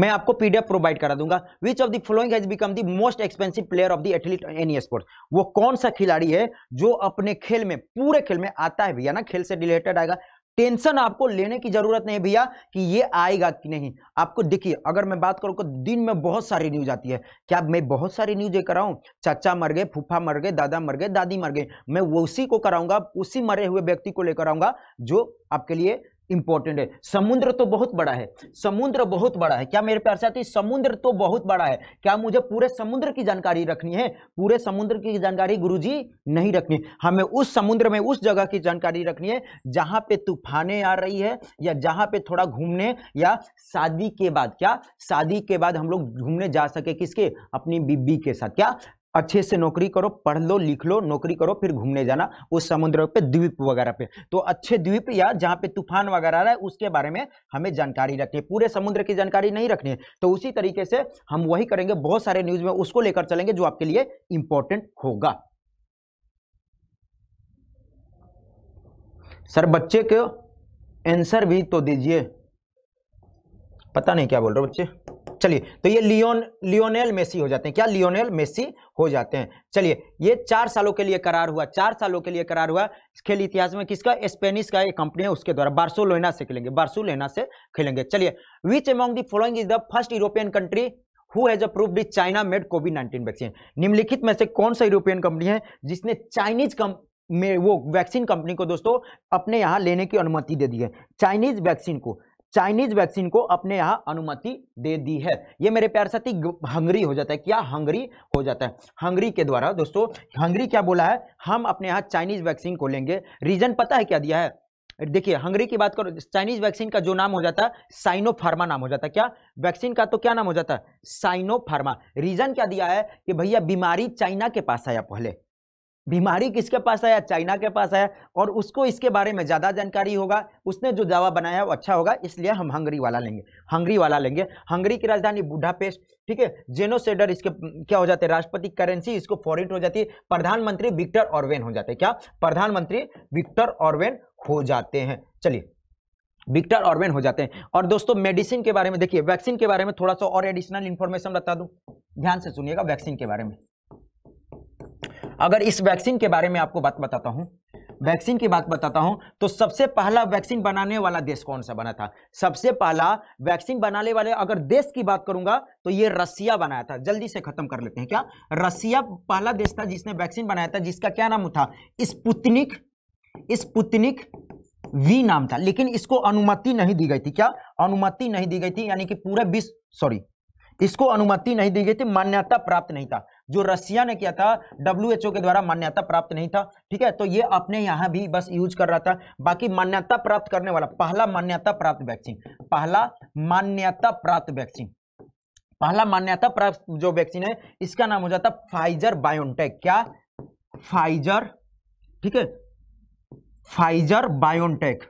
मैं आपको पीडीएफ प्रोवाइड करा दूंगा which of the following has become the most expensive player of the athlete any sport वो कौन सा खिलाड़ी है जो अपने खेल में पूरे खेल में आता है भैया ना खेल से रिलेटेड आएगा टेंशन आपको लेने की जरूरत नहीं भैया कि ये आएगा कि नहीं आपको देखिए अगर मैं बात करूँ तो दिन में बहुत सारी न्यूज आती है क्या मैं बहुत सारी न्यूज कराऊँ चाचा मर गए फूफा मर गए दादा मर गए दादी मर गए मैं वो उसी को कराऊंगा उसी मरे हुए व्यक्ति को लेकर आऊंगा जो आपके लिए इंपॉर्टेंट है समुद्र तो बहुत बड़ा है समुद्र बहुत बड़ा है क्या मेरे प्यार साथी समुद्र तो बहुत बड़ा है क्या मुझे पूरे समुद्र की जानकारी रखनी है पूरे समुद्र की जानकारी गुरुजी नहीं रखनी हमें उस समुद्र में उस जगह की जानकारी रखनी है जहां पे तूफाने आ रही है या जहां पे थोड़ा घूमने या शादी के बाद क्या शादी के बाद हम लोग घूमने जा सके किसके अपनी बीबी के साथ क्या अच्छे से नौकरी करो पढ़ लो लिख लो नौकरी करो फिर घूमने जाना उस समुद्र पे द्वीप वगैरह पे तो अच्छे द्वीप या जहाँ पे तूफान वगैरह आ रहा है उसके बारे में हमें जानकारी रखनी है पूरे समुद्र की जानकारी नहीं रखनी है तो उसी तरीके से हम वही करेंगे बहुत सारे न्यूज में उसको लेकर चलेंगे जो आपके लिए इंपॉर्टेंट होगा सर बच्चे के आंसर भी तो दीजिए पता नहीं क्या बोल रहे बच्चे चलिए तो ये लियोन लियोनेल मेसी हो जाते हैं क्या लियोनेल मेसी हो जाते हैं चलिए ये चार सालों के लिए करार हुआ चार सालों के लिए करार हुआ खेल इतिहास में किसका स्पेनिश का एक कंपनी है उसके द्वारा बार्सोलोना से खेलेंगे बार्सोलोना से खेलेंगे चलिए which among the following is the first European country who has approved China made COVID nineteen vaccine निम्नलिखित में से कौन सा यूरोपियन कंपनी है जिसने चाइनीज में वो वैक्सीन कंपनी को दोस्तों अपने यहां लेने की अनुमति दे दी है चाइनीज वैक्सीन को चाइनीज वैक्सीन को अपने यहाँ अनुमति दे दी है ये मेरे प्यार साथी हंगरी हो जाता है क्या हंगरी हो जाता है हंगरी के द्वारा दोस्तों हंगरी क्या बोला है हम अपने यहाँ चाइनीज वैक्सीन को लेंगे रीजन पता है क्या दिया है देखिए हंगरी की बात करो चाइनीज वैक्सीन का जो नाम हो जाता है साइनो फार्मा नाम हो जाता है क्या वैक्सीन का तो क्या नाम हो जाता है साइनो फार्मा रीजन क्या दिया है कि भैया बीमारी चाइना के पास आया पहले बीमारी किसके पास आया चाइना के पास आया और उसको इसके बारे में ज़्यादा जानकारी होगा उसने जो दवा बनाया वो अच्छा होगा इसलिए हम हंगरी वाला लेंगे हंगरी वाला लेंगे हंगरी की राजधानी बुढ़ापेस्ट ठीक है जेनोसेडर इसके क्या हो जाते हैं राष्ट्रपति करेंसी इसको फॉरिन हो जाती है प्रधानमंत्री विक्टर ऑरवेन हो जाते हैं क्या प्रधानमंत्री विक्टर ऑरवेन हो जाते हैं चलिए विक्टर ऑरवेन हो जाते हैं और दोस्तों मेडिसिन के बारे में देखिए वैक्सीन के बारे में थोड़ा सा और एडिशनल इन्फॉर्मेशन बता दूँ ध्यान से सुनिएगा वैक्सीन के बारे में अगर इस वैक्सीन के बारे में आपको बात बताता हूँ वैक्सीन की बात बताता हूं तो सबसे पहला वैक्सीन बनाने वाला देश कौन सा बना था सबसे पहला वैक्सीन बनाने वाले अगर देश की बात करूंगा तो ये रसिया बनाया था जल्दी से खत्म कर लेते हैं क्या रसिया पहला देश था जिसने वैक्सीन बनाया था जिसका क्या नाम था स्पुतनिक स्पुतनिक वी नाम था लेकिन इसको अनुमति नहीं दी गई थी क्या अनुमति नहीं दी गई थी यानी कि पूरे विश्व सॉरी इसको अनुमति नहीं दी गई थी मान्यता प्राप्त नहीं था जो रशिया ने किया था डब्ल्यू के द्वारा मान्यता प्राप्त नहीं था ठीक है तो ये अपने यहाँ भी बस यूज कर रहा था बाकी मान्यता प्राप्त करने वाला पहला मान्यता प्राप्त वैक्सीन पहला मान्यता प्राप्त वैक्सीन पहला मान्यता प्राप्त जो वैक्सीन है इसका नाम हो जाता फाइजर बायोटेक क्या फाइजर ठीक है फाइजर बायोटेक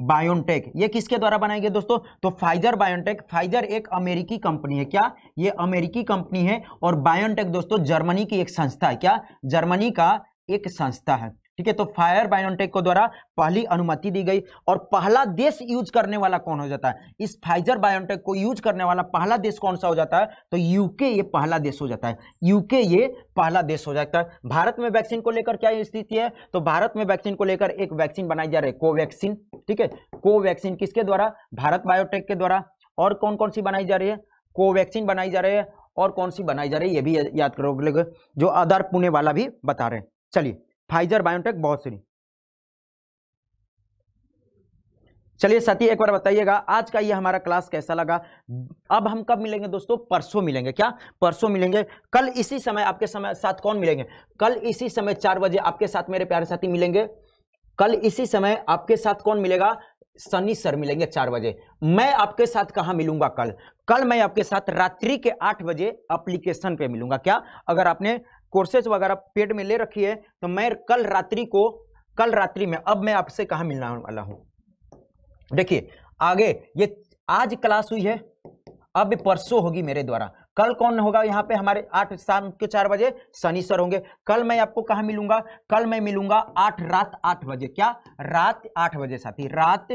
बायोनटेक ये किसके द्वारा बनाई गई दोस्तों तो फाइजर बायोनटेक फाइजर एक अमेरिकी कंपनी है क्या ये अमेरिकी कंपनी है और बायोनटेक दोस्तों जर्मनी की एक संस्था है क्या जर्मनी का एक संस्था है ठीक है तो फायर बायोटेक को द्वारा पहली अनुमति दी गई और पहला देश यूज करने वाला कौन हो जाता है इस फाइजर बायोटेक को यूज करने वाला पहला देश कौन सा हो जाता है तो यूके ये पहला देश हो जाता है यूके ये पहला देश हो जाता है भारत में वैक्सीन को लेकर क्या स्थिति है तो भारत में वैक्सीन को लेकर एक वैक्सीन बनाई जा रही है कोवैक्सीन ठीक है कोवैक्सीन किसके द्वारा भारत बायोटेक के द्वारा और कौन कौन सी बनाई जा रही है कोवैक्सीन बनाई जा रही है और कौन सी बनाई जा रही है ये भी याद करोगे जो आधार पुणे वाला भी बता रहे हैं चलिए फाइजर बायोटेक बहुत सी चलिए साथी एक बार बताइएगा आज का ये हमारा क्लास कैसा लगा अब हम कब मिलेंगे दोस्तों परसों मिलेंगे क्या परसों मिलेंगे कल इसी समय आपके समय साथ कौन मिलेंगे कल इसी समय चार बजे आपके साथ मेरे प्यारे साथी मिलेंगे कल इसी समय आपके साथ कौन मिलेगा सनी सर मिलेंगे चार बजे मैं आपके साथ कहाँ मिलूंगा कल कल मैं आपके साथ रात्रि के आठ बजे एप्लीकेशन पे मिलूंगा क्या अगर आपने कोर्सेज वगैरह पेड में ले रखी है तो मैं कल रात्रि को कल रात्रि में अब मैं आपसे कहाँ मिलने वाला हूँ देखिए आगे ये आज क्लास हुई है अब परसों होगी मेरे द्वारा कल कौन होगा यहाँ पे हमारे आठ शाम के चार बजे शनि सर होंगे कल मैं आपको कहा मिलूंगा कल मैं मिलूंगा आठ रात आठ बजे क्या रात आठ बजे साथी रात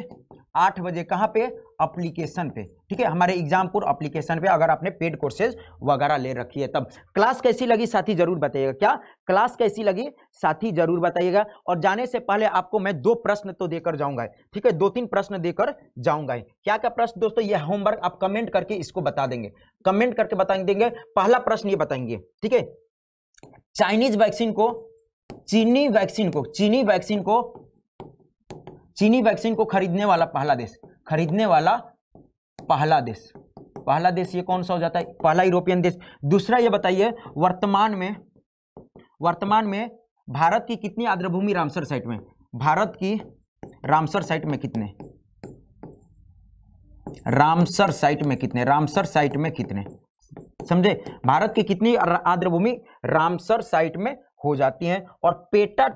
आठ बजे कहाँ पे अप्लीकेशन पे ठीक है हमारे एग्जामपुर अप्लीकेशन पे अगर आपने पेड कोर्सेज वगैरह ले रखी है तब क्लास कैसी लगी साथी जरूर बताइएगा क्या क्लास कैसी लगी साथी जरूर बताइएगा और जाने से पहले आपको मैं दो प्रश्न तो देकर जाऊंगा ठीक है दो तीन प्रश्न देकर जाऊंगा क्या क्या प्रश्न दोस्तों ये होमवर्क आप कमेंट करके इसको बता देंगे कमेंट करके बताएंगे देंगे पहला प्रश्न ये बताएंगे ठीक है चाइनीज वैक्सीन को चीनी वैक्सीन को चीनी वैक्सीन को चीनी वैक्सीन को खरीदने वाला पहला देश खरीदने वाला पहला देश पहला देश ये कौन सा हो जाता है पहला यूरोपियन देश दूसरा ये बताइए वर्तमान में वर्तमान में भारत की कितनी आद्रभूमि रामसर साइट में भारत की रामसर साइट में कितने रामसर साइट में कितने रामसर साइट में कितने समझे भारत की कितनी आर्द्र भूमि रामसर साइट में हो जाती है और PETA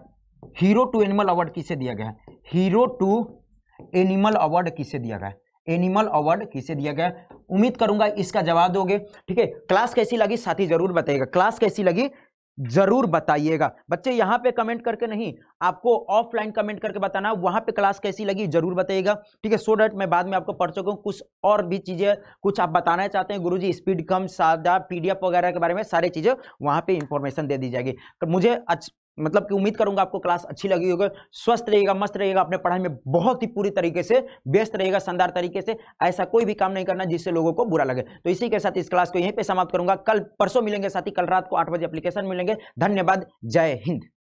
hero to animal award किसे दिया गया हीरो टू एनिमल अवार्ड किसे दिया गया एनिमल अवार्ड किसे दिया गया उम्मीद करूंगा इसका जवाब दोगे ठीक है क्लास कैसी लगी साथी जरूर बताइएगा क्लास कैसी लगी जरूर बताइएगा बच्चे यहां पे कमेंट करके नहीं आपको ऑफलाइन कमेंट करके बताना वहां पे क्लास कैसी लगी जरूर बताइएगा ठीक है सो डेट मैं बाद में आपको पढ़ हूं कुछ और भी चीज़ें कुछ आप बताना चाहते हैं गुरुजी स्पीड कम सादा पीडीएफ वगैरह के बारे में सारी चीज़ें वहां पे इंफॉर्मेशन दे दी जाएगी तो मुझे मतलब कि उम्मीद करूंगा आपको क्लास अच्छी लगी होगी स्वस्थ रहेगा मस्त रहेगा अपने पढ़ाई में बहुत ही पूरी तरीके से व्यस्त रहेगा शानदार तरीके से ऐसा कोई भी काम नहीं करना जिससे लोगों को बुरा लगे तो इसी के साथ इस क्लास को यहीं पे समाप्त करूंगा कल परसों मिलेंगे साथ ही कल रात को आठ बजे एप्लीकेशन मिलेंगे धन्यवाद जय हिंद